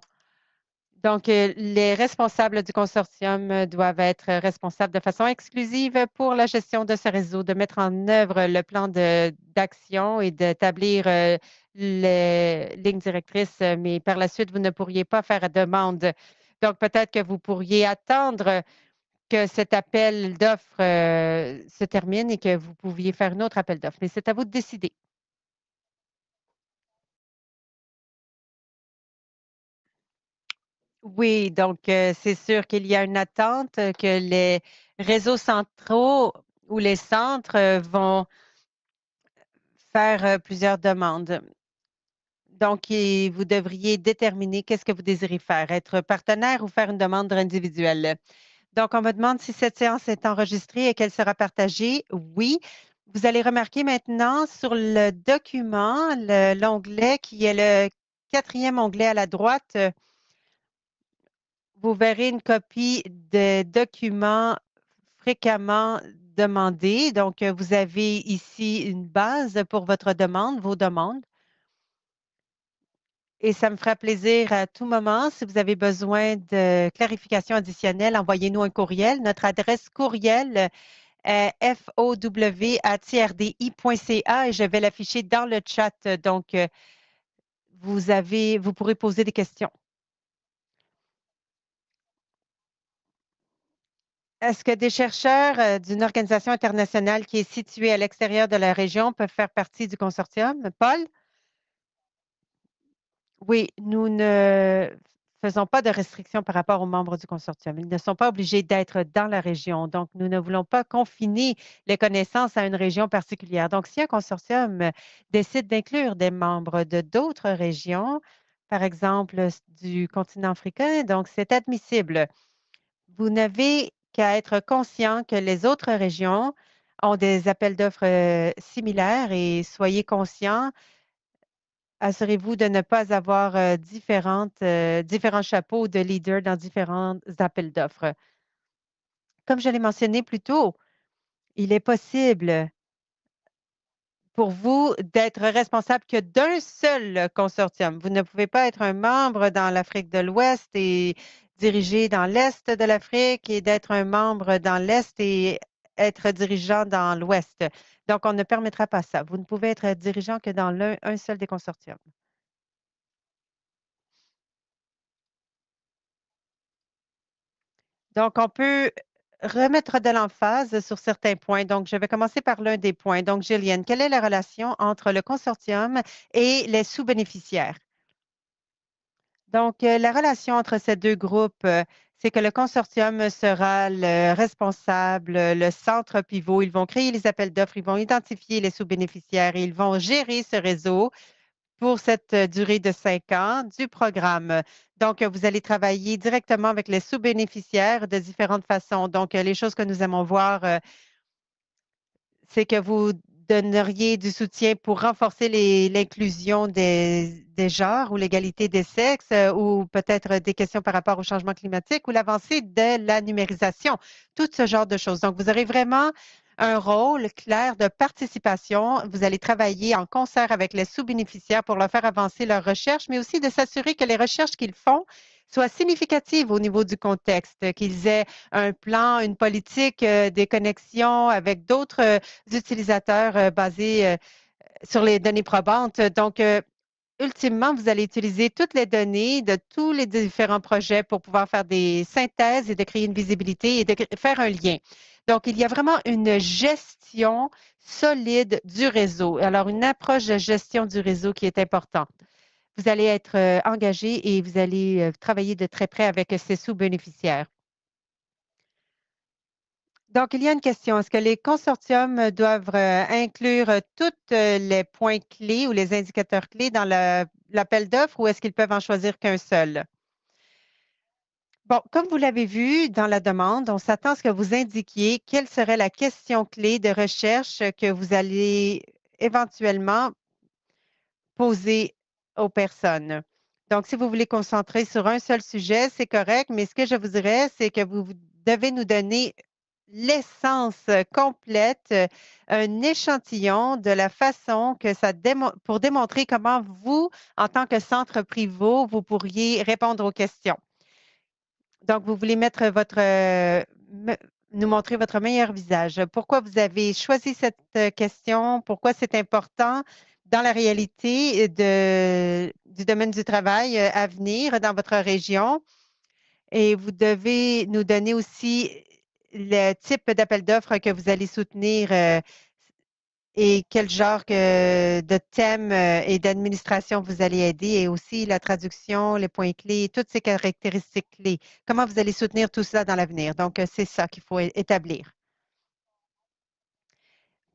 Donc, euh, les responsables du consortium euh, doivent être responsables de façon exclusive pour la gestion de ce réseau, de mettre en œuvre le plan d'action et d'établir euh, les lignes directrices, mais par la suite, vous ne pourriez pas faire demande. Donc, peut-être que vous pourriez attendre que cet appel d'offres se termine et que vous pouviez faire un autre appel d'offres, mais c'est à vous de décider. Oui, donc euh, c'est sûr qu'il y a une attente euh, que les réseaux centraux ou les centres euh, vont faire plusieurs demandes. Donc, vous devriez déterminer qu'est-ce que vous désirez faire, être partenaire ou faire une demande individuelle. Donc, on me demande si cette séance est enregistrée et qu'elle sera partagée. Oui. Vous allez remarquer maintenant sur le document, l'onglet qui est le quatrième onglet à la droite, vous verrez une copie des documents fréquemment demandés. Donc, vous avez ici une base pour votre demande, vos demandes. Et ça me fera plaisir à tout moment. Si vous avez besoin de clarifications additionnelles, envoyez-nous un courriel. Notre adresse courriel est fowatrdi.ca et je vais l'afficher dans le chat. Donc, vous, avez, vous pourrez poser des questions. Est-ce que des chercheurs euh, d'une organisation internationale qui est située à l'extérieur de la région peuvent faire partie du consortium? Paul? Oui, nous ne faisons pas de restrictions par rapport aux membres du consortium. Ils ne sont pas obligés d'être dans la région. Donc, nous ne voulons pas confiner les connaissances à une région particulière. Donc, si un consortium décide d'inclure des membres de d'autres régions, par exemple du continent africain, donc c'est admissible. Vous n'avez qu'à être conscient que les autres régions ont des appels d'offres euh, similaires et soyez conscient, Assurez-vous de ne pas avoir euh, différentes, euh, différents chapeaux de leader dans différents appels d'offres. Comme je l'ai mentionné plus tôt, il est possible pour vous d'être responsable que d'un seul consortium. Vous ne pouvez pas être un membre dans l'Afrique de l'Ouest et diriger dans l'Est de l'Afrique et d'être un membre dans l'Est et être dirigeant dans l'Ouest. Donc, on ne permettra pas ça. Vous ne pouvez être dirigeant que dans l'un un seul des consortiums. Donc, on peut remettre de l'emphase sur certains points. Donc, je vais commencer par l'un des points. Donc, Gillian, quelle est la relation entre le consortium et les sous-bénéficiaires? Donc, euh, la relation entre ces deux groupes, euh, c'est que le consortium sera le responsable, euh, le centre pivot. Ils vont créer les appels d'offres, ils vont identifier les sous-bénéficiaires et ils vont gérer ce réseau pour cette durée de cinq ans du programme. Donc, vous allez travailler directement avec les sous-bénéficiaires de différentes façons. Donc, les choses que nous aimons voir, c'est que vous donneriez du soutien pour renforcer l'inclusion des, genres ou l'égalité des sexes euh, ou peut-être des questions par rapport au changement climatique ou l'avancée de la numérisation, tout ce genre de choses. Donc, vous aurez vraiment un rôle clair de participation. Vous allez travailler en concert avec les sous-bénéficiaires pour leur faire avancer leurs recherches, mais aussi de s'assurer que les recherches qu'ils font soit significative au niveau du contexte, qu'ils aient un plan, une politique, euh, des connexions avec d'autres euh, utilisateurs euh, basés sur les données probantes. Donc, ultimement, vous allez utiliser toutes les données de tous les différents projets pour pouvoir faire des synthèses et de créer une visibilité et de faire un lien. Donc, il y a vraiment une gestion solide du réseau. Alors, une approche de gestion du réseau qui est importante. Vous allez être euh, engagé et vous allez euh, travailler de très près avec ces euh, sous-bénéficiaires. Donc, il y a une question. Est-ce que les consortiums doivent inclure tous les points clés ou les indicateurs clés dans l'appel d'offres ou est-ce qu'ils peuvent en choisir qu'un seul? Bon, comme vous l'avez vu dans la demande, on s'attend à ce que vous indiquiez quelle serait la question clé de recherche que vous allez éventuellement poser aux personnes. Donc, si vous voulez concentrer sur un seul sujet, c'est correct, mais ce que je vous dirais, c'est que vous devez nous donner l'essence complète, un échantillon de la façon que ça pour démontrer comment vous, en tant que centre privé, vous pourriez répondre aux questions. Donc, vous voulez mettre votre, nous montrer votre meilleur visage. Pourquoi vous avez choisi cette euh, question? Pourquoi c'est important? dans la réalité euh, du domaine du travail euh, à venir dans votre région. Et vous devez nous donner aussi le type d'appel d'offres que vous allez soutenir euh, et quel genre de thème et d'administration vous allez aider et aussi la traduction, les points clés, toutes ces caractéristiques clés. Comment vous allez soutenir tout cela dans l'avenir? Donc, c'est ça qu'il faut établir.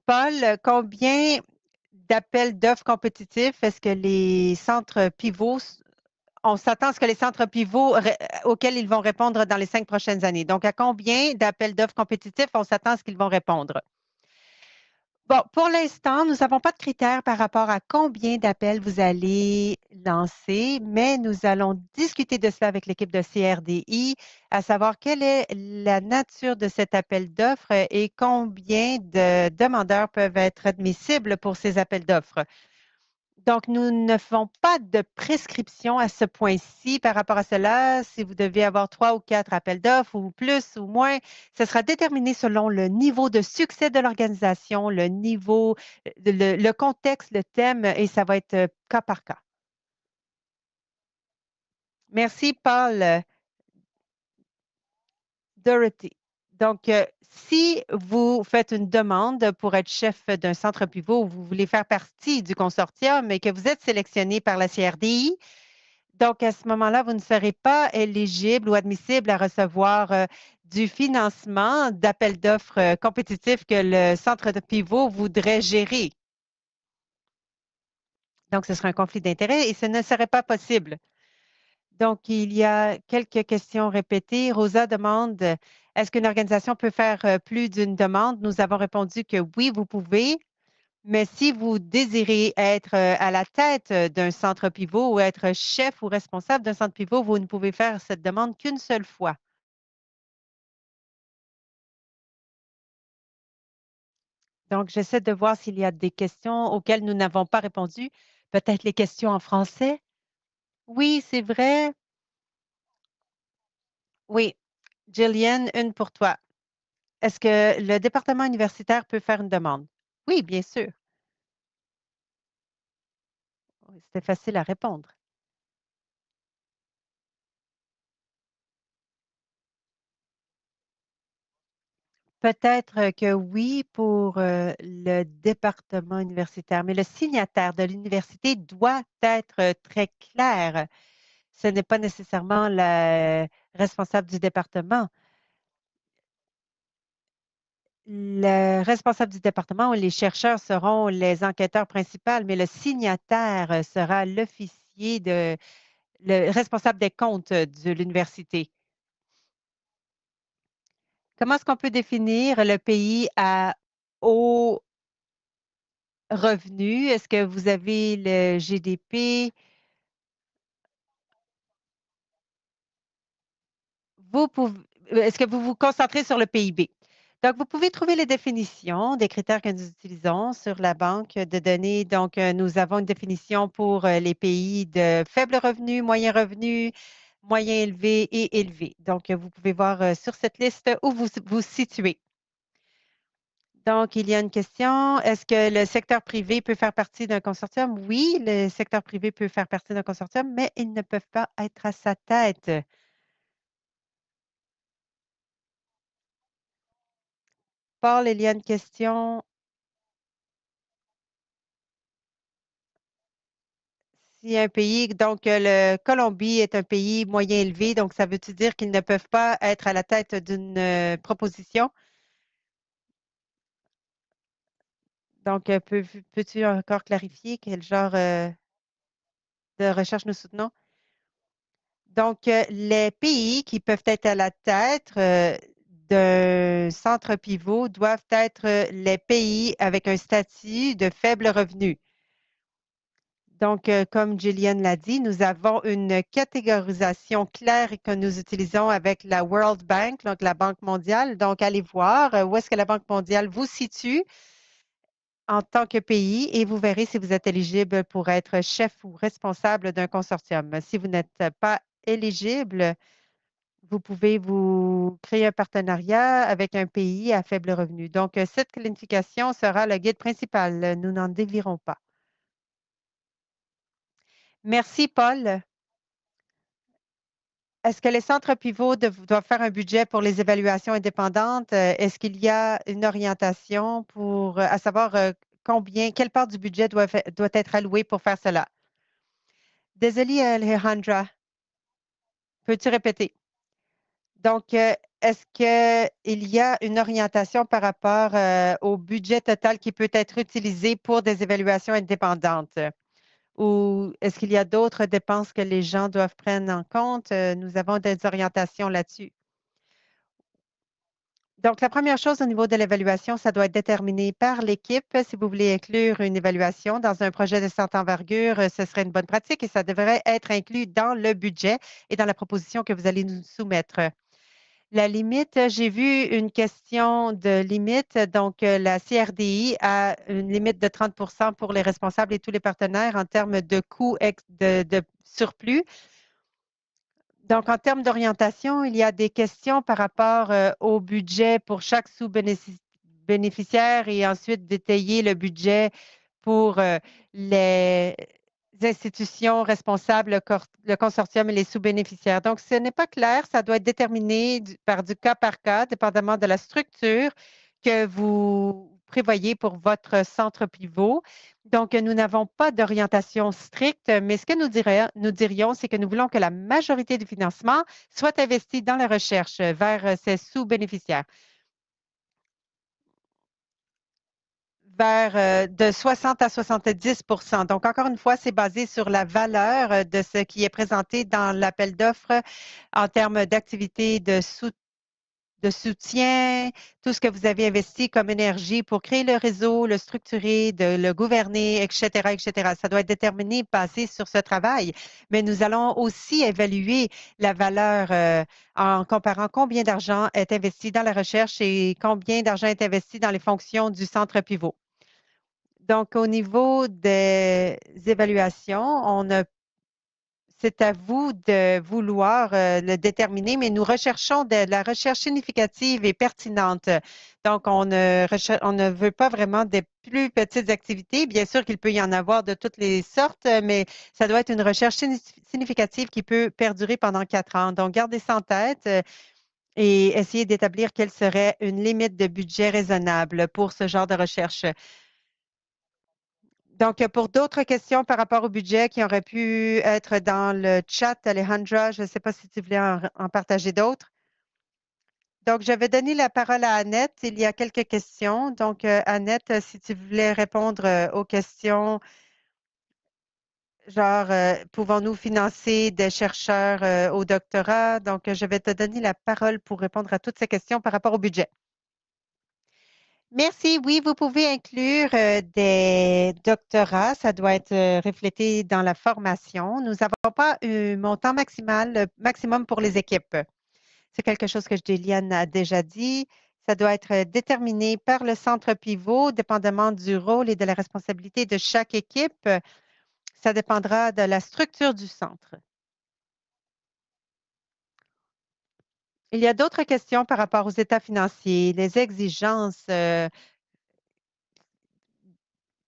Paul, combien d'appels d'offres compétitifs, est-ce que les centres pivots, on s'attend à ce que les centres pivots auxquels ils vont répondre dans les cinq prochaines années? Donc, à combien d'appels d'offres compétitifs on s'attend à ce qu'ils vont répondre? Bon, pour l'instant, nous n'avons pas de critères par rapport à combien d'appels vous allez lancer, mais nous allons discuter de cela avec l'équipe de CRDI, à savoir quelle est la nature de cet appel d'offres et combien de demandeurs peuvent être admissibles pour ces appels d'offres. Donc, nous ne faisons pas de prescription à ce point-ci par rapport à cela. Si vous devez avoir trois ou quatre appels d'offres ou plus ou moins, ce sera déterminé selon le niveau de succès de l'organisation, le niveau, le, contexte, le thème et ça va être euh, cas par cas. Merci, Paul. Euh, Dorothy. Donc, euh, si vous faites une demande pour être chef d'un centre pivot vous voulez faire partie du consortium et que vous êtes sélectionné par la CRDI, donc à ce moment-là, vous ne serez pas éligible ou admissible à recevoir euh, du financement d'appels d'offres euh, compétitifs que le centre de pivot voudrait gérer. Donc, ce serait un conflit d'intérêts et ce ne serait pas possible. Donc, il y a quelques questions répétées. Rosa demande, est-ce qu'une organisation peut faire euh, plus d'une demande? Nous avons répondu que oui, vous pouvez, mais si vous désirez être euh, à la tête euh, d'un centre pivot ou être chef ou responsable d'un centre pivot, vous ne pouvez faire cette demande qu'une seule fois. Donc, j'essaie de voir s'il y a des questions auxquelles nous n'avons pas répondu. Peut-être les questions en français. Oui, c'est vrai. Oui, Jillian, une pour toi. Est-ce que le département universitaire peut faire une demande? Oui, bien sûr. C'était facile à répondre. Peut-être que oui pour le département universitaire, mais le signataire de l'université doit être très clair. Ce n'est pas nécessairement le responsable du département. Le responsable du département les chercheurs seront les enquêteurs principaux, mais le signataire sera l'officier de le responsable des comptes de l'université. Comment est-ce qu'on peut définir le pays à haut revenu? Est-ce que vous avez le GDP? Euh, est-ce que vous vous concentrez sur le PIB? Donc, vous pouvez trouver les définitions des critères que nous utilisons sur la banque de données. Donc, euh, nous avons une définition pour euh, les pays de faible revenu, moyen revenu, moyen élevé et élevé. Donc, vous pouvez voir euh, sur cette liste où vous vous situez. Donc, il y a une question. Est-ce que le secteur privé peut faire partie d'un consortium? Oui, le secteur privé peut faire partie d'un consortium, mais ils ne peuvent pas être à sa tête. Paul, il y a une question. si un pays, donc euh, le Colombie est un pays moyen élevé, donc ça veut-tu dire qu'ils ne peuvent pas être à la tête d'une euh, proposition? Donc, euh, peux, tu encore clarifier quel genre de recherche nous soutenons? Donc, les pays qui peuvent être à la tête d'un centre pivot doivent être les pays avec un statut de faible revenu. Donc, euh, comme Gillian l'a dit, nous avons une catégorisation claire que nous utilisons avec la World Bank, donc la Banque mondiale. Donc, allez voir euh, où est-ce que la Banque mondiale vous situe en tant que pays et vous verrez si vous êtes éligible pour être chef ou responsable d'un consortium. Si vous n'êtes pas éligible, vous pouvez vous créer un partenariat avec un pays à faible revenu. Donc, cette qualification sera le guide principal. Nous n'en dévirons pas. Merci, Paul. Est-ce que les centres pivots doivent faire un budget pour les évaluations indépendantes? Euh, est-ce qu'il y a une orientation pour, euh, à savoir euh, combien, quelle part du budget doit, être allouée pour faire cela? Désolée, Alejandra. Peux-tu répéter? Donc, est-ce qu'il y a une orientation par rapport au budget total qui peut être utilisé pour des évaluations indépendantes? ou est-ce qu'il y a d'autres dépenses que les gens doivent prendre en compte? Euh, nous avons des orientations là-dessus. Donc, la première chose au niveau de l'évaluation, ça doit être déterminé par l'équipe. Si vous voulez inclure une évaluation dans un projet de cette envergure, ce serait une bonne pratique et ça devrait être inclus dans le budget et dans la proposition que vous allez nous soumettre. La limite, j'ai vu une question de limite. Donc, euh, la CRDI a une limite de 30 pour les responsables et tous les partenaires en termes de coûts de, de surplus. Donc, en termes d'orientation, il y a des questions par rapport euh, au budget pour chaque sous-bénéficiaire et ensuite détailler le budget pour euh, les, institutions responsables, le, consortium et les sous-bénéficiaires. Donc, ce n'est pas clair, ça doit être déterminé par du cas par cas, dépendamment de la structure que vous prévoyez pour votre centre pivot. Donc, nous n'avons pas d'orientation stricte, mais ce que nous, dirions, nous dirions, c'est que nous voulons que la majorité du financement soit investi dans la recherche vers ces sous-bénéficiaires. Euh, de 60 à 70 Donc, encore une fois, c'est basé sur la valeur euh, de ce qui est présenté dans l'appel d'offres en termes d'activité, de soutien de soutien, tout ce que vous avez investi comme énergie pour créer le réseau, le structurer, de le gouverner, etc., etc. Ça doit être déterminé, basé sur ce travail. Mais nous allons aussi évaluer la valeur euh, en comparant combien d'argent est investi dans la recherche et combien d'argent est investi dans les fonctions du centre pivot. Donc, au niveau des évaluations, on c'est à vous de vouloir euh, le déterminer, mais nous recherchons de la recherche significative et pertinente. Donc, on ne, on veut pas vraiment des plus petites activités. Bien sûr qu'il peut y en avoir de toutes les sortes, mais ça doit être une recherche significative qui peut perdurer pendant quatre ans. Donc, gardez ça en tête. Euh, et essayez d'établir quelle serait une limite de budget raisonnable pour ce genre de recherche. Donc, pour d'autres questions par rapport au budget qui auraient pu être dans le chat, Alejandra, je ne sais pas si tu voulais en, partager d'autres. Donc, je vais donner la parole à Annette. Il y a quelques questions. Donc, euh, Annette, si tu voulais répondre euh, aux questions, genre, euh, pouvons-nous financer des chercheurs au doctorat? Donc, je vais te donner la parole pour répondre à toutes ces questions par rapport au budget. Merci. Oui, vous pouvez inclure euh, des doctorats. Ça doit être euh, reflété dans la formation. Nous n'avons pas un montant maximal, euh, maximum pour les équipes. C'est quelque chose que Juliane a déjà dit. Ça doit être déterminé par le centre pivot, dépendamment du rôle et de la responsabilité de chaque équipe. Ça dépendra de la structure du centre. Il y a d'autres questions par rapport aux états financiers, les exigences euh,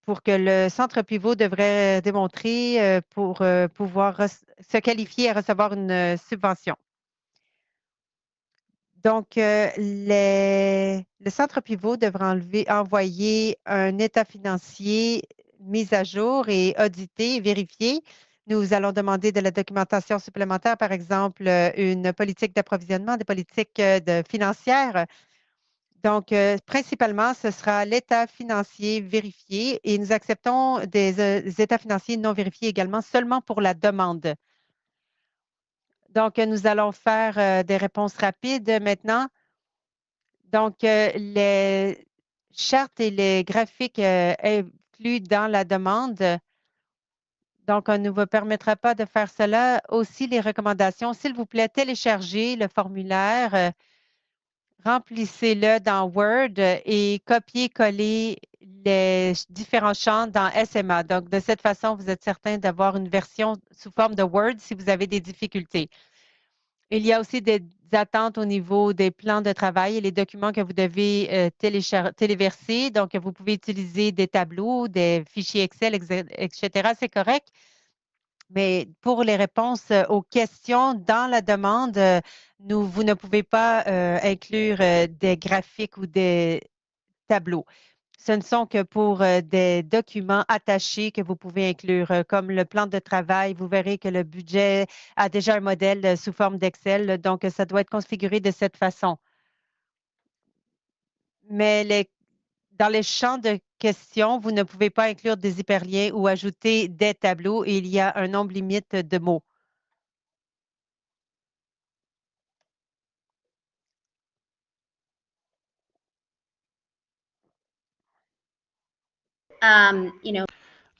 pour que le centre pivot devrait démontrer euh, pour euh, pouvoir se qualifier à recevoir une subvention. Donc, le centre pivot devrait enlever, envoyer un état financier mis à jour et audité et vérifié nous allons demander de la documentation supplémentaire, par exemple, euh, une politique d'approvisionnement, des politiques euh, financières. Donc, euh, principalement, ce sera l'état financier vérifié et nous acceptons des, états financiers non vérifiés également seulement pour la demande. Donc, nous allons faire des réponses rapides maintenant. Donc, les chartes et les graphiques inclus dans la demande donc, on ne vous permettra pas de faire cela. Aussi, les recommandations, s'il vous plaît, téléchargez le formulaire, euh, remplissez-le dans Word euh, et copiez-collez les différents champs dans SMA. Donc, de cette façon, vous êtes certain d'avoir une version sous forme de Word si vous avez des difficultés. Il y a aussi des attentes au niveau des plans de travail et les documents que vous devez euh, téléverser. Donc, vous pouvez utiliser des tableaux, des fichiers Excel, etc. C'est correct. Mais pour les réponses euh, aux questions dans la demande, euh, vous ne pouvez pas inclure des graphiques ou des tableaux. Ce ne sont que pour euh, des documents attachés que vous pouvez inclure, euh, comme le plan de travail. Vous verrez que le budget a déjà un modèle euh, sous forme d'Excel, donc ça doit être configuré de cette façon. Mais dans les champs de questions, vous ne pouvez pas inclure des hyperliens ou ajouter des tableaux et il y a un nombre limite de mots. Um,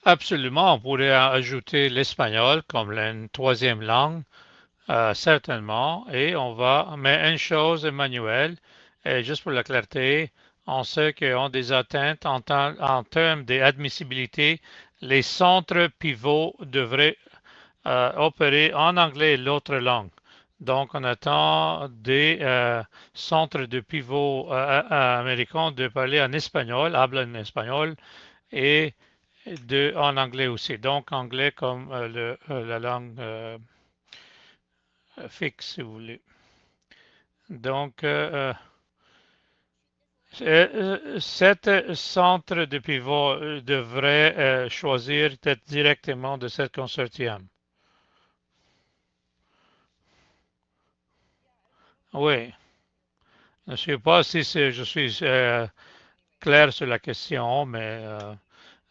Absolument, on pourrait ajouter l'espagnol comme une troisième langue, euh, certainement. Et on va, mais une chose, Emmanuel, et juste pour la clarté, on sait ont des atteintes en, termes d'admissibilité. Les centres pivots devraient euh, opérer en anglais et l'autre langue. Donc, on attend des euh, centres de pivots américains de parler en espagnol, en espagnol, et de, en anglais aussi. Donc, anglais comme euh, euh, la langue euh, fixe, si vous voulez. Donc, cet centre de pivot devrait choisir directement de cette consortium. Oui. Je ne sais pas si je suis clair sur la question, mais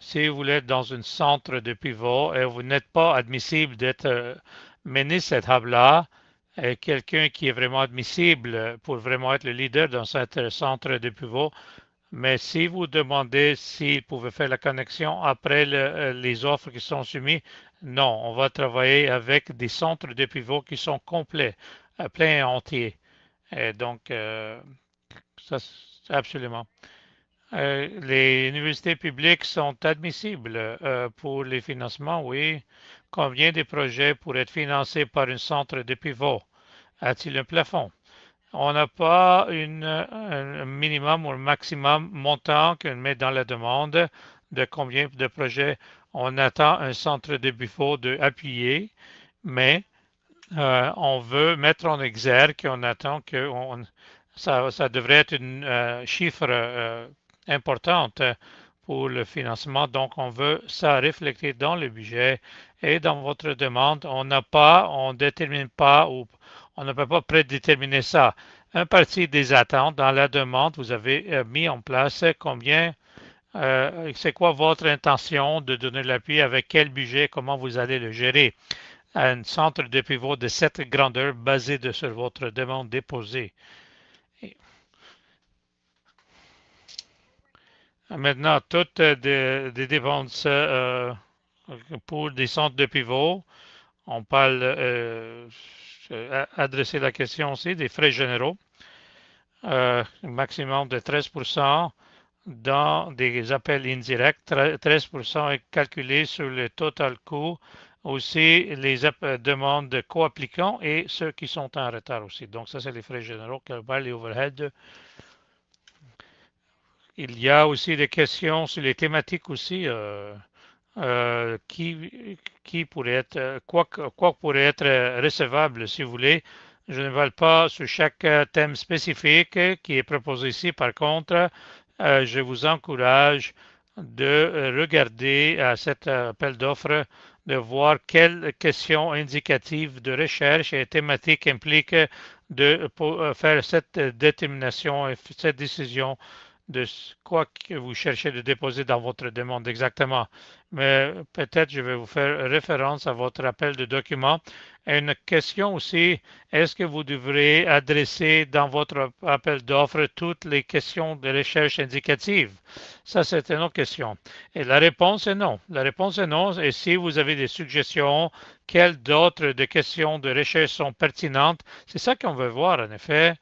si vous être dans un centre de pivot et vous n'êtes pas admissible d'être euh, mené cette table là euh, quelqu'un qui est vraiment admissible pour vraiment être le leader dans un centre de pivot. Mais si vous demandez s'il pouvait faire la connexion après euh, les offres qui sont soumises, non, on va travailler avec des centres de pivot qui sont complets, pleins et entiers. Et donc, ça, absolument. Euh, les universités publiques sont admissibles euh, pour les financements, oui. Combien de projets pourraient être financés par un centre de pivot? A-t-il un plafond? On n'a pas une, un minimum ou un maximum montant qu'on met dans la demande de combien de projets on attend un centre de pivot de appuyer, mais euh, on veut mettre en exergue on attend que ça, ça, devrait être un chiffre importante pour le financement. Donc, on veut ça refléter dans le budget et dans votre demande. On n'a pas, on ne détermine pas ou on ne peut pas prédéterminer ça. Un partie des attentes dans la demande, vous avez euh, mis en place combien, euh, c'est quoi votre intention de donner l'appui, avec quel budget, comment vous allez le gérer. Un centre de pivot de cette grandeur basé sur votre demande déposée. Maintenant, toutes euh, des, dépenses euh, pour des centres de pivot, on parle, euh, adresser la question aussi des frais généraux, euh, maximum de 13 dans des appels indirects, 13% est calculé sur le total coût, aussi les euh, demandes de co appliquants et ceux qui sont en retard aussi. Donc ça, c'est les frais généraux, les overheads il y a aussi des questions sur les thématiques aussi. Euh, euh, qui, qui pourrait être, quoi, quoi pourrait être recevable, si vous voulez. Je ne val pas sur chaque euh, thème spécifique qui est proposé ici. Par contre, je vous encourage de regarder à cet appel d'offres, de voir quelles questions indicatives de recherche et thématiques impliquent de faire cette détermination et cette décision de quoi que vous cherchez de déposer dans votre demande exactement. Mais peut-être je vais vous faire référence à votre appel de documents. une question aussi, est-ce que vous devrez adresser dans votre appel d'offres toutes les questions de recherche indicative? Ça, c'est une autre question. Et la réponse est non. La réponse est non. Et si vous avez des suggestions, quelles d'autres questions de recherche sont pertinentes? C'est ça qu'on veut voir, en effet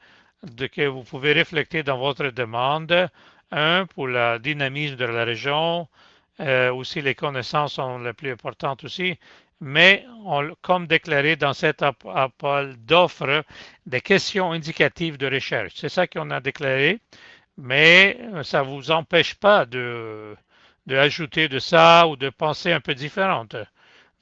que vous pouvez réfléchir dans votre demande. Un, pour la dynamisme de la région, euh, aussi les connaissances sont les plus importantes aussi, mais comme déclaré dans cet appel d'offres, des questions indicatives de recherche. C'est ça qu'on a déclaré, mais euh, ça ne vous empêche pas de, de ajouter de ça ou de penser un peu différente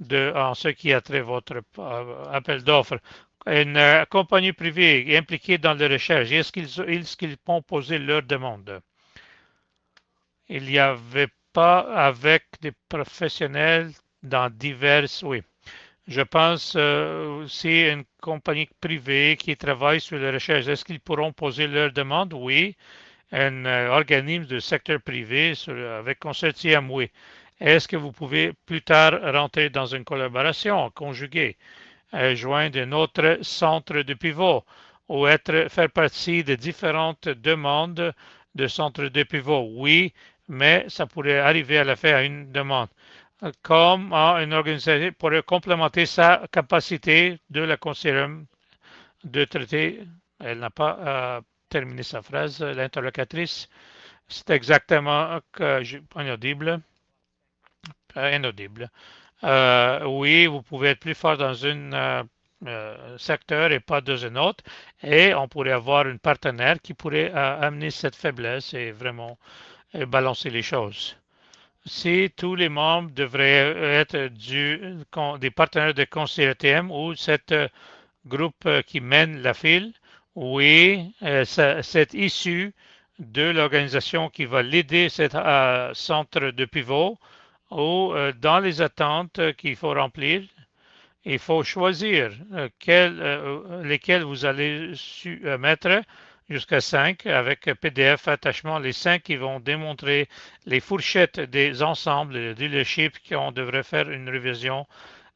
de, en ce qui a trait à votre euh, appel d'offres une euh, compagnie privée impliquée dans la recherche, est-ce qu'ils pourront poser leurs leur demande? Il n'y avait pas avec des professionnels dans diverses, oui. Je pense euh, aussi une compagnie privée qui travaille sur la recherche. Est-ce qu'ils pourront poser leur demande? Oui. Un euh, organisme du secteur privé avec consortium? Oui. Est-ce que vous pouvez plus tard rentrer dans une collaboration conjuguée? d'un autre centre de pivot ou être, faire partie de différentes demandes de centres de pivot. Oui, mais ça pourrait arriver à la fin à une demande. Comme une organisation pourrait complémenter sa capacité de la conseillère de traiter. Elle n'a pas euh, terminé sa phrase, l'interlocutrice. C'est exactement que inaudible. Euh, inaudible. Euh, oui, vous pouvez être plus fort dans un euh, euh, secteur et pas dans un autre. Et on pourrait avoir un partenaire qui pourrait amener cette faiblesse et vraiment balancer les choses. Si tous les membres devraient être des partenaires de conseil ATM ou cet groupe qui mène la file, oui, cette issue de l'organisation qui va l'aider, cet centre de pivot, ou euh, dans les attentes euh, qu'il faut remplir, il faut choisir euh, quel, lesquelles vous allez mettre jusqu'à 5 avec PDF attachement, les 5 qui vont démontrer les fourchettes des ensembles de chip leadership qu'on devrait faire une révision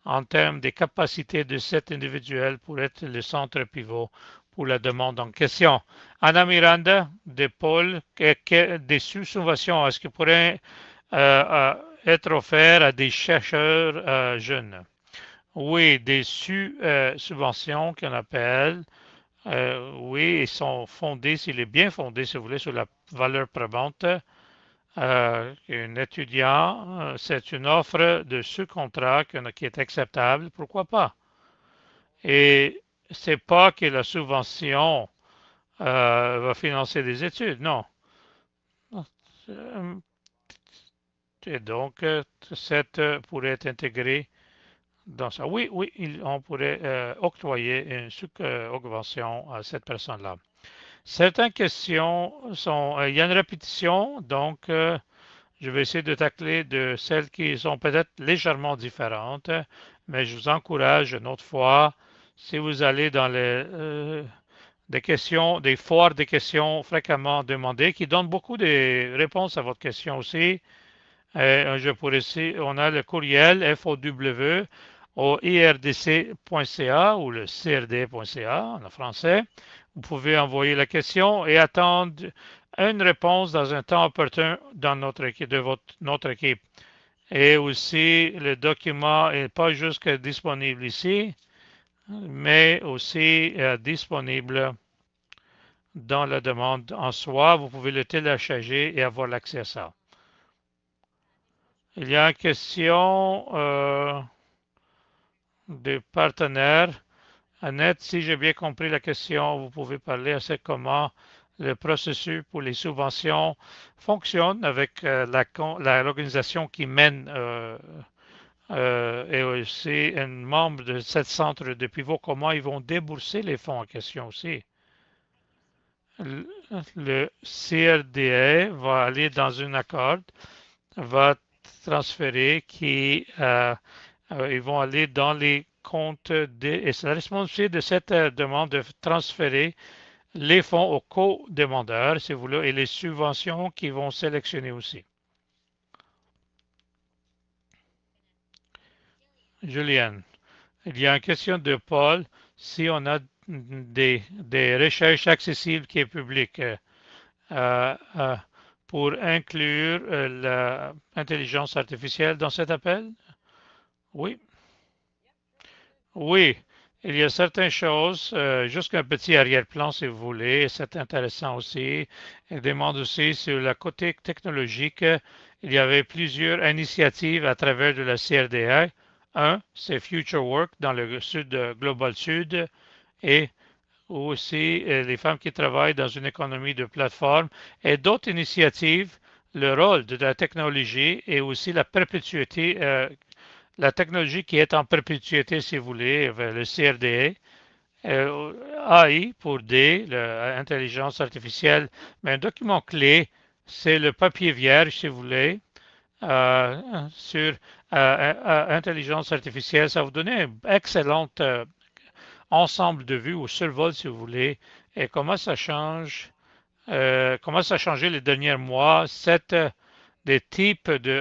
en termes des capacités de cet individuel pour être le centre pivot pour la demande en question. Anna Miranda, de Paul, des sous est-ce que pourrait euh, être offert à des chercheurs euh, jeunes. Oui, des euh, subventions qu'on appelle, euh, oui, ils sont fondés, s'il est bien fondé, si vous voulez, sur la valeur probante. Euh, un étudiant, c'est une offre de ce contrat qui est acceptable, pourquoi pas? Et c'est pas que la subvention va financer des études, non. Et donc, euh, cette euh, pourrait être intégrée dans ça. Oui, oui, on pourrait euh, octroyer une augmentation à cette personne-là. Certaines questions sont. il y a une répétition, donc je vais essayer de tacler de celles qui sont peut-être légèrement différentes, mais je vous encourage une autre fois, si vous allez dans les des questions, des foires des questions fréquemment demandées, qui donnent beaucoup de réponses à votre question aussi. Euh, je pourrais ici, on a le courriel FOW au irdc.ca ou le crd.ca en français. Vous pouvez envoyer la question et attendre une réponse dans un temps opportun dans notre de votre, notre équipe. Et aussi, le document n'est pas juste disponible ici, mais aussi euh, disponible dans la demande en soi. Vous pouvez le télécharger et avoir l'accès à ça. Il y a une question euh, du partenaire. Annette, si j'ai bien compris la question, vous pouvez parler à comment le processus pour les subventions fonctionne avec euh, l'organisation qui mène euh, euh, et aussi un membre de ce centre de pivot, comment ils vont débourser les fonds en question aussi. Le, CRDA e va aller dans une accord, va transférés qui euh, euh, ils vont aller dans les comptes des et c'est la responsabilité de cette euh, demande de transférer les fonds aux co-demandeurs, si vous voulez, et les subventions qui vont sélectionner aussi. Julien, il y a une question de Paul. Si on a des, des recherches accessibles qui est publique, pour inclure euh, l'intelligence artificielle dans cet appel? Oui. Oui, il y a certaines choses, jusqu'à euh, juste un petit arrière-plan si vous voulez, c'est intéressant aussi. Il demande aussi sur le côté technologique, il y avait plusieurs initiatives à travers de la CRDA. Un, c'est Future Work dans le sud, Global Sud, et aussi euh, les femmes qui travaillent dans une économie de plateforme et d'autres initiatives, le rôle de la technologie et aussi la perpétuité, euh, la technologie qui est en perpétuité, si vous voulez, le CRDA e, euh, AI pour D, l'intelligence artificielle, mais un document clé, c'est le papier vierge, si vous voulez, sur intelligence artificielle. Ça vous donne une excellente ensemble de vues ou seul vol, si vous voulez, et comment ça change, euh, comment ça a changé les derniers mois, cette, euh, des types de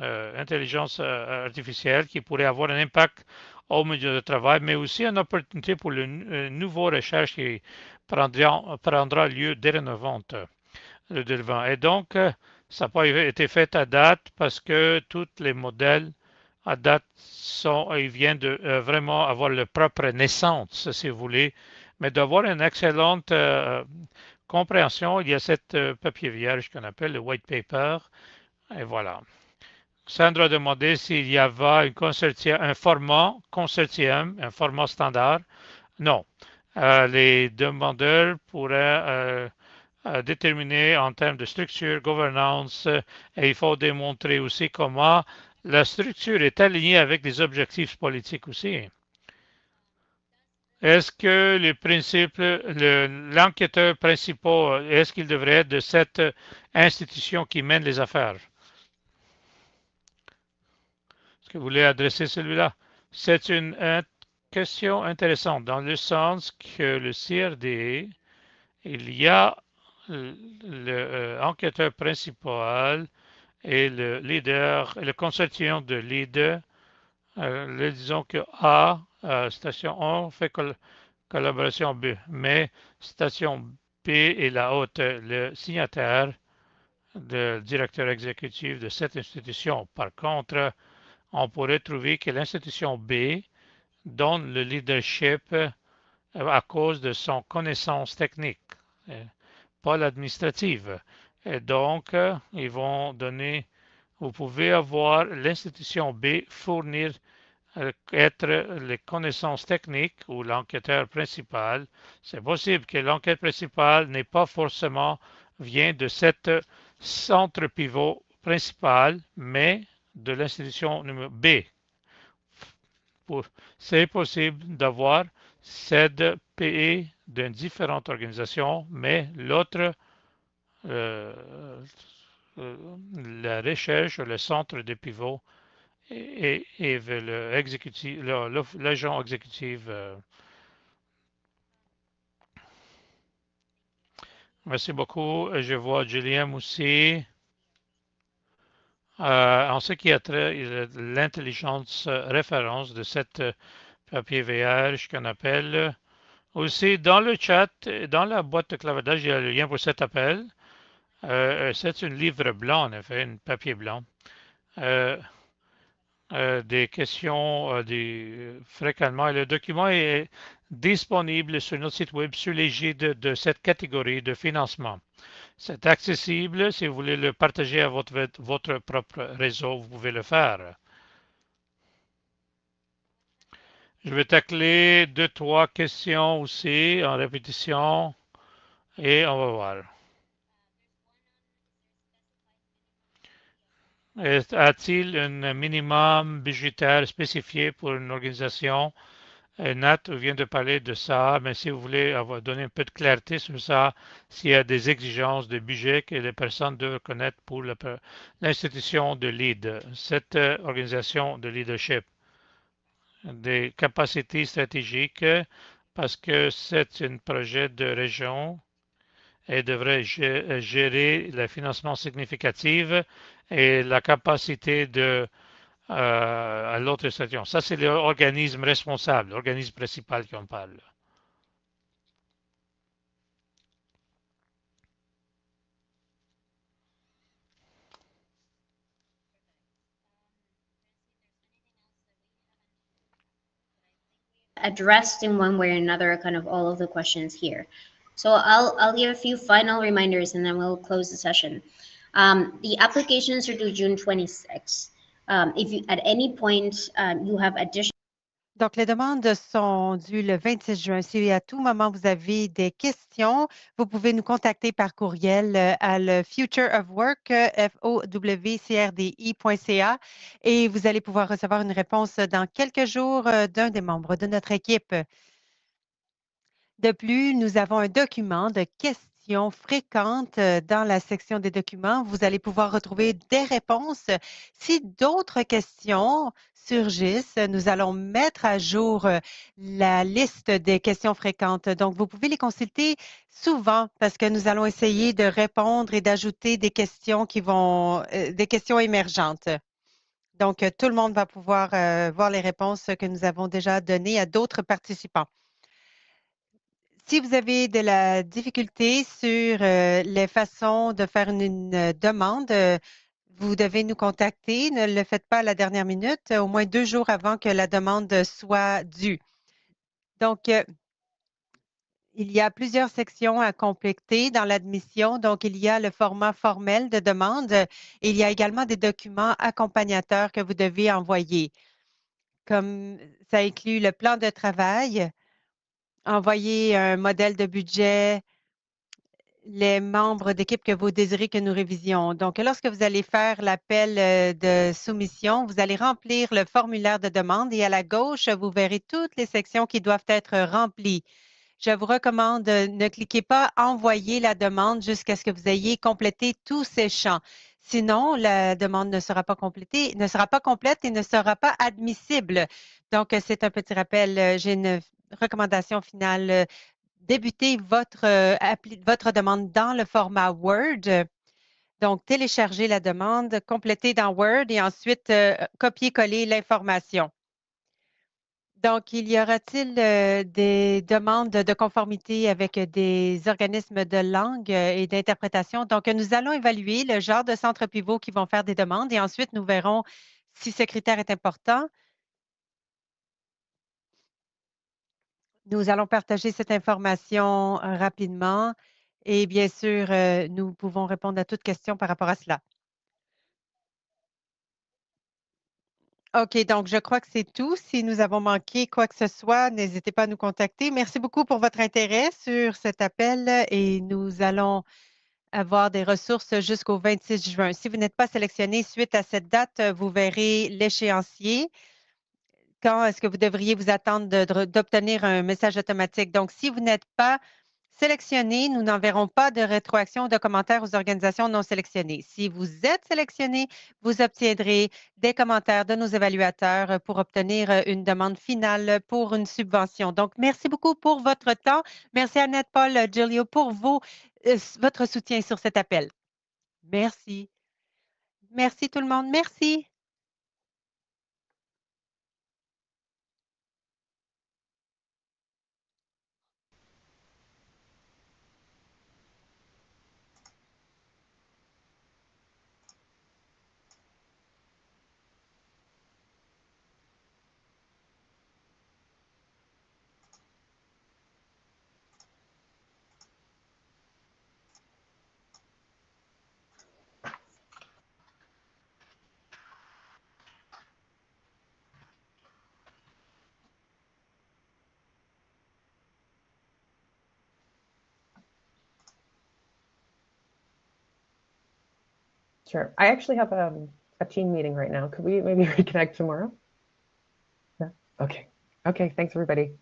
euh, intelligence artificielle qui pourraient avoir un impact au milieu de travail, mais aussi une opportunité pour le nouvelle nouveau recherche qui prendra, prendra lieu dès le 90, Et donc, ça n'a pas été fait à date parce que tous les modèles à date, euh, ils viennent de euh, vraiment avoir leur propre naissance, si vous voulez, mais d'avoir une excellente euh, compréhension. Il y a cette papier vierge qu'on appelle le white paper, et voilà. Sandra a demandé s'il y avait un format consortium, un format standard. Non. les demandeurs pourraient déterminer en termes de structure, gouvernance, et il faut démontrer aussi comment la structure est alignée avec des objectifs politiques aussi. Est-ce que les l'enquêteur principal, est-ce qu'il devrait être de cette institution qui mène les affaires? Est-ce que vous voulez adresser celui-là? C'est une question intéressante dans le sens que le CRD, il y a l'enquêteur euh, principal et le leader, le consortium de leader, euh, disons que A, euh, station 1, fait collaboration B, mais station B est la haute, le signataire, le directeur exécutif de cette institution. Par contre, on pourrait trouver que l'institution B donne le leadership euh, à cause de son connaissance technique, pas l'administrative. Et donc, euh, ils vont donner, vous pouvez avoir l'institution B fournir, euh, être les connaissances techniques ou l'enquêteur principal. C'est possible que l'enquête principale n'est pas forcément vient de cet centre pivot principal, mais de l'institution numéro B. C'est possible d'avoir cette PE d'une différente organisation, mais l'autre euh, euh, la recherche, le centre de pivot et, l'agent exécutif. Euh. Merci beaucoup. Je vois Julien aussi. en ce qui a trait l'intelligence référence de cette papier VR, qu'on appelle. Aussi, dans le chat, dans la boîte de clavardage, il y a le lien pour cet appel. Euh, euh, c'est un livre blanc, en effet, un papier blanc. Euh, des questions fréquemment. Le document est disponible sur notre site web sous l'égide de cette catégorie de financement. C'est accessible. Si vous voulez le partager à votre, votre propre réseau, vous pouvez le faire. Je vais tacler deux, trois questions aussi en répétition et on va voir. a-t-il un minimum budgétaire spécifié pour une organisation euh, Nat vient de parler de ça, mais si vous voulez avoir donné un peu de clarté sur ça, s'il y a des exigences de budget que les personnes doivent connaître pour l'institution de lead, cette euh, organisation de leadership, des capacités stratégiques, parce que c'est un projet de région et devrait euh, gérer le financement significatif et la capacité de euh, à l'autre station. Ça, c'est l'organisme responsable, l'organisme principal qu'on parle. addressed in one way or another kind of all of the questions here. So I'll, give a few final reminders and then we'll close the session. Um, the applications are due June 26. Um, if at any point um, you have additional donc, les demandes sont dues le 26 juin. Si à tout moment vous avez des questions, vous pouvez nous contacter par courriel euh, à le Future of Work, euh, fowcrdi.ca, et vous allez pouvoir recevoir une réponse dans quelques jours euh, d'un des membres de notre équipe. De plus, nous avons un document de questions fréquentes euh, dans la section des documents. Vous allez pouvoir retrouver des réponses. Si d'autres questions surgissent, nous allons mettre à jour euh, la liste des questions fréquentes. Donc, vous pouvez les consulter souvent parce que nous allons essayer de répondre et d'ajouter des questions qui vont, euh, des questions émergentes. Donc, tout le monde va pouvoir voir les réponses que nous avons déjà données à d'autres participants. Si vous avez de la difficulté sur euh, les façons de faire une, euh, demande, euh, vous devez nous contacter. Ne le faites pas à la dernière minute, au moins deux jours avant que la demande soit due. Donc, il y a plusieurs sections à compléter dans l'admission. Donc, il y a le format formel de demande. il y a également des documents accompagnateurs que vous devez envoyer. Comme ça inclut le plan de travail, envoyer un modèle de budget, les membres d'équipe que vous désirez que nous révisions. Donc, lorsque vous allez faire l'appel euh, de soumission, vous allez remplir le formulaire de demande et à la gauche, vous verrez toutes les sections qui doivent être remplies. Je vous recommande, euh, ne cliquez pas Envoyer la demande jusqu'à ce que vous ayez complété tous ces champs. Sinon, la demande ne sera pas complétée, ne sera pas complète et ne sera pas admissible. Donc, c'est un petit rappel. Euh, j'ai recommandation finale, euh, débutez votre, euh, votre demande dans le format Word. Donc, téléchargez la demande, complétez dans Word et ensuite euh, copier-coller l'information. Donc, il y aura-t-il des demandes de conformité avec des organismes de langue et d'interprétation? Donc, nous allons évaluer le genre de centre pivot qui vont faire des demandes et ensuite nous verrons si ce critère est important, Nous allons partager cette information euh, rapidement et bien sûr, euh, nous pouvons répondre à toute question par rapport à cela. OK, donc je crois que c'est tout. Si nous avons manqué quoi que ce soit, n'hésitez pas à nous contacter. Merci beaucoup pour votre intérêt sur cet appel et nous allons avoir des ressources jusqu'au 26 juin. Si vous n'êtes pas sélectionné suite à cette date, vous verrez l'échéancier quand est-ce que vous devriez vous attendre d'obtenir un message automatique. Donc, si vous n'êtes pas sélectionné, nous n'enverrons pas de rétroaction ou de commentaires aux organisations non sélectionnées. Si vous êtes sélectionné, vous obtiendrez des commentaires de nos évaluateurs pour obtenir une demande finale pour une subvention. Donc, merci beaucoup pour votre temps. Merci à Annette Paul Giulio pour euh, votre soutien sur cet appel. Merci. Merci tout le monde. Merci. Sure. I actually have a um, a team meeting right now. Could we maybe <laughs> reconnect tomorrow? Yeah. Okay. Okay. Thanks, everybody.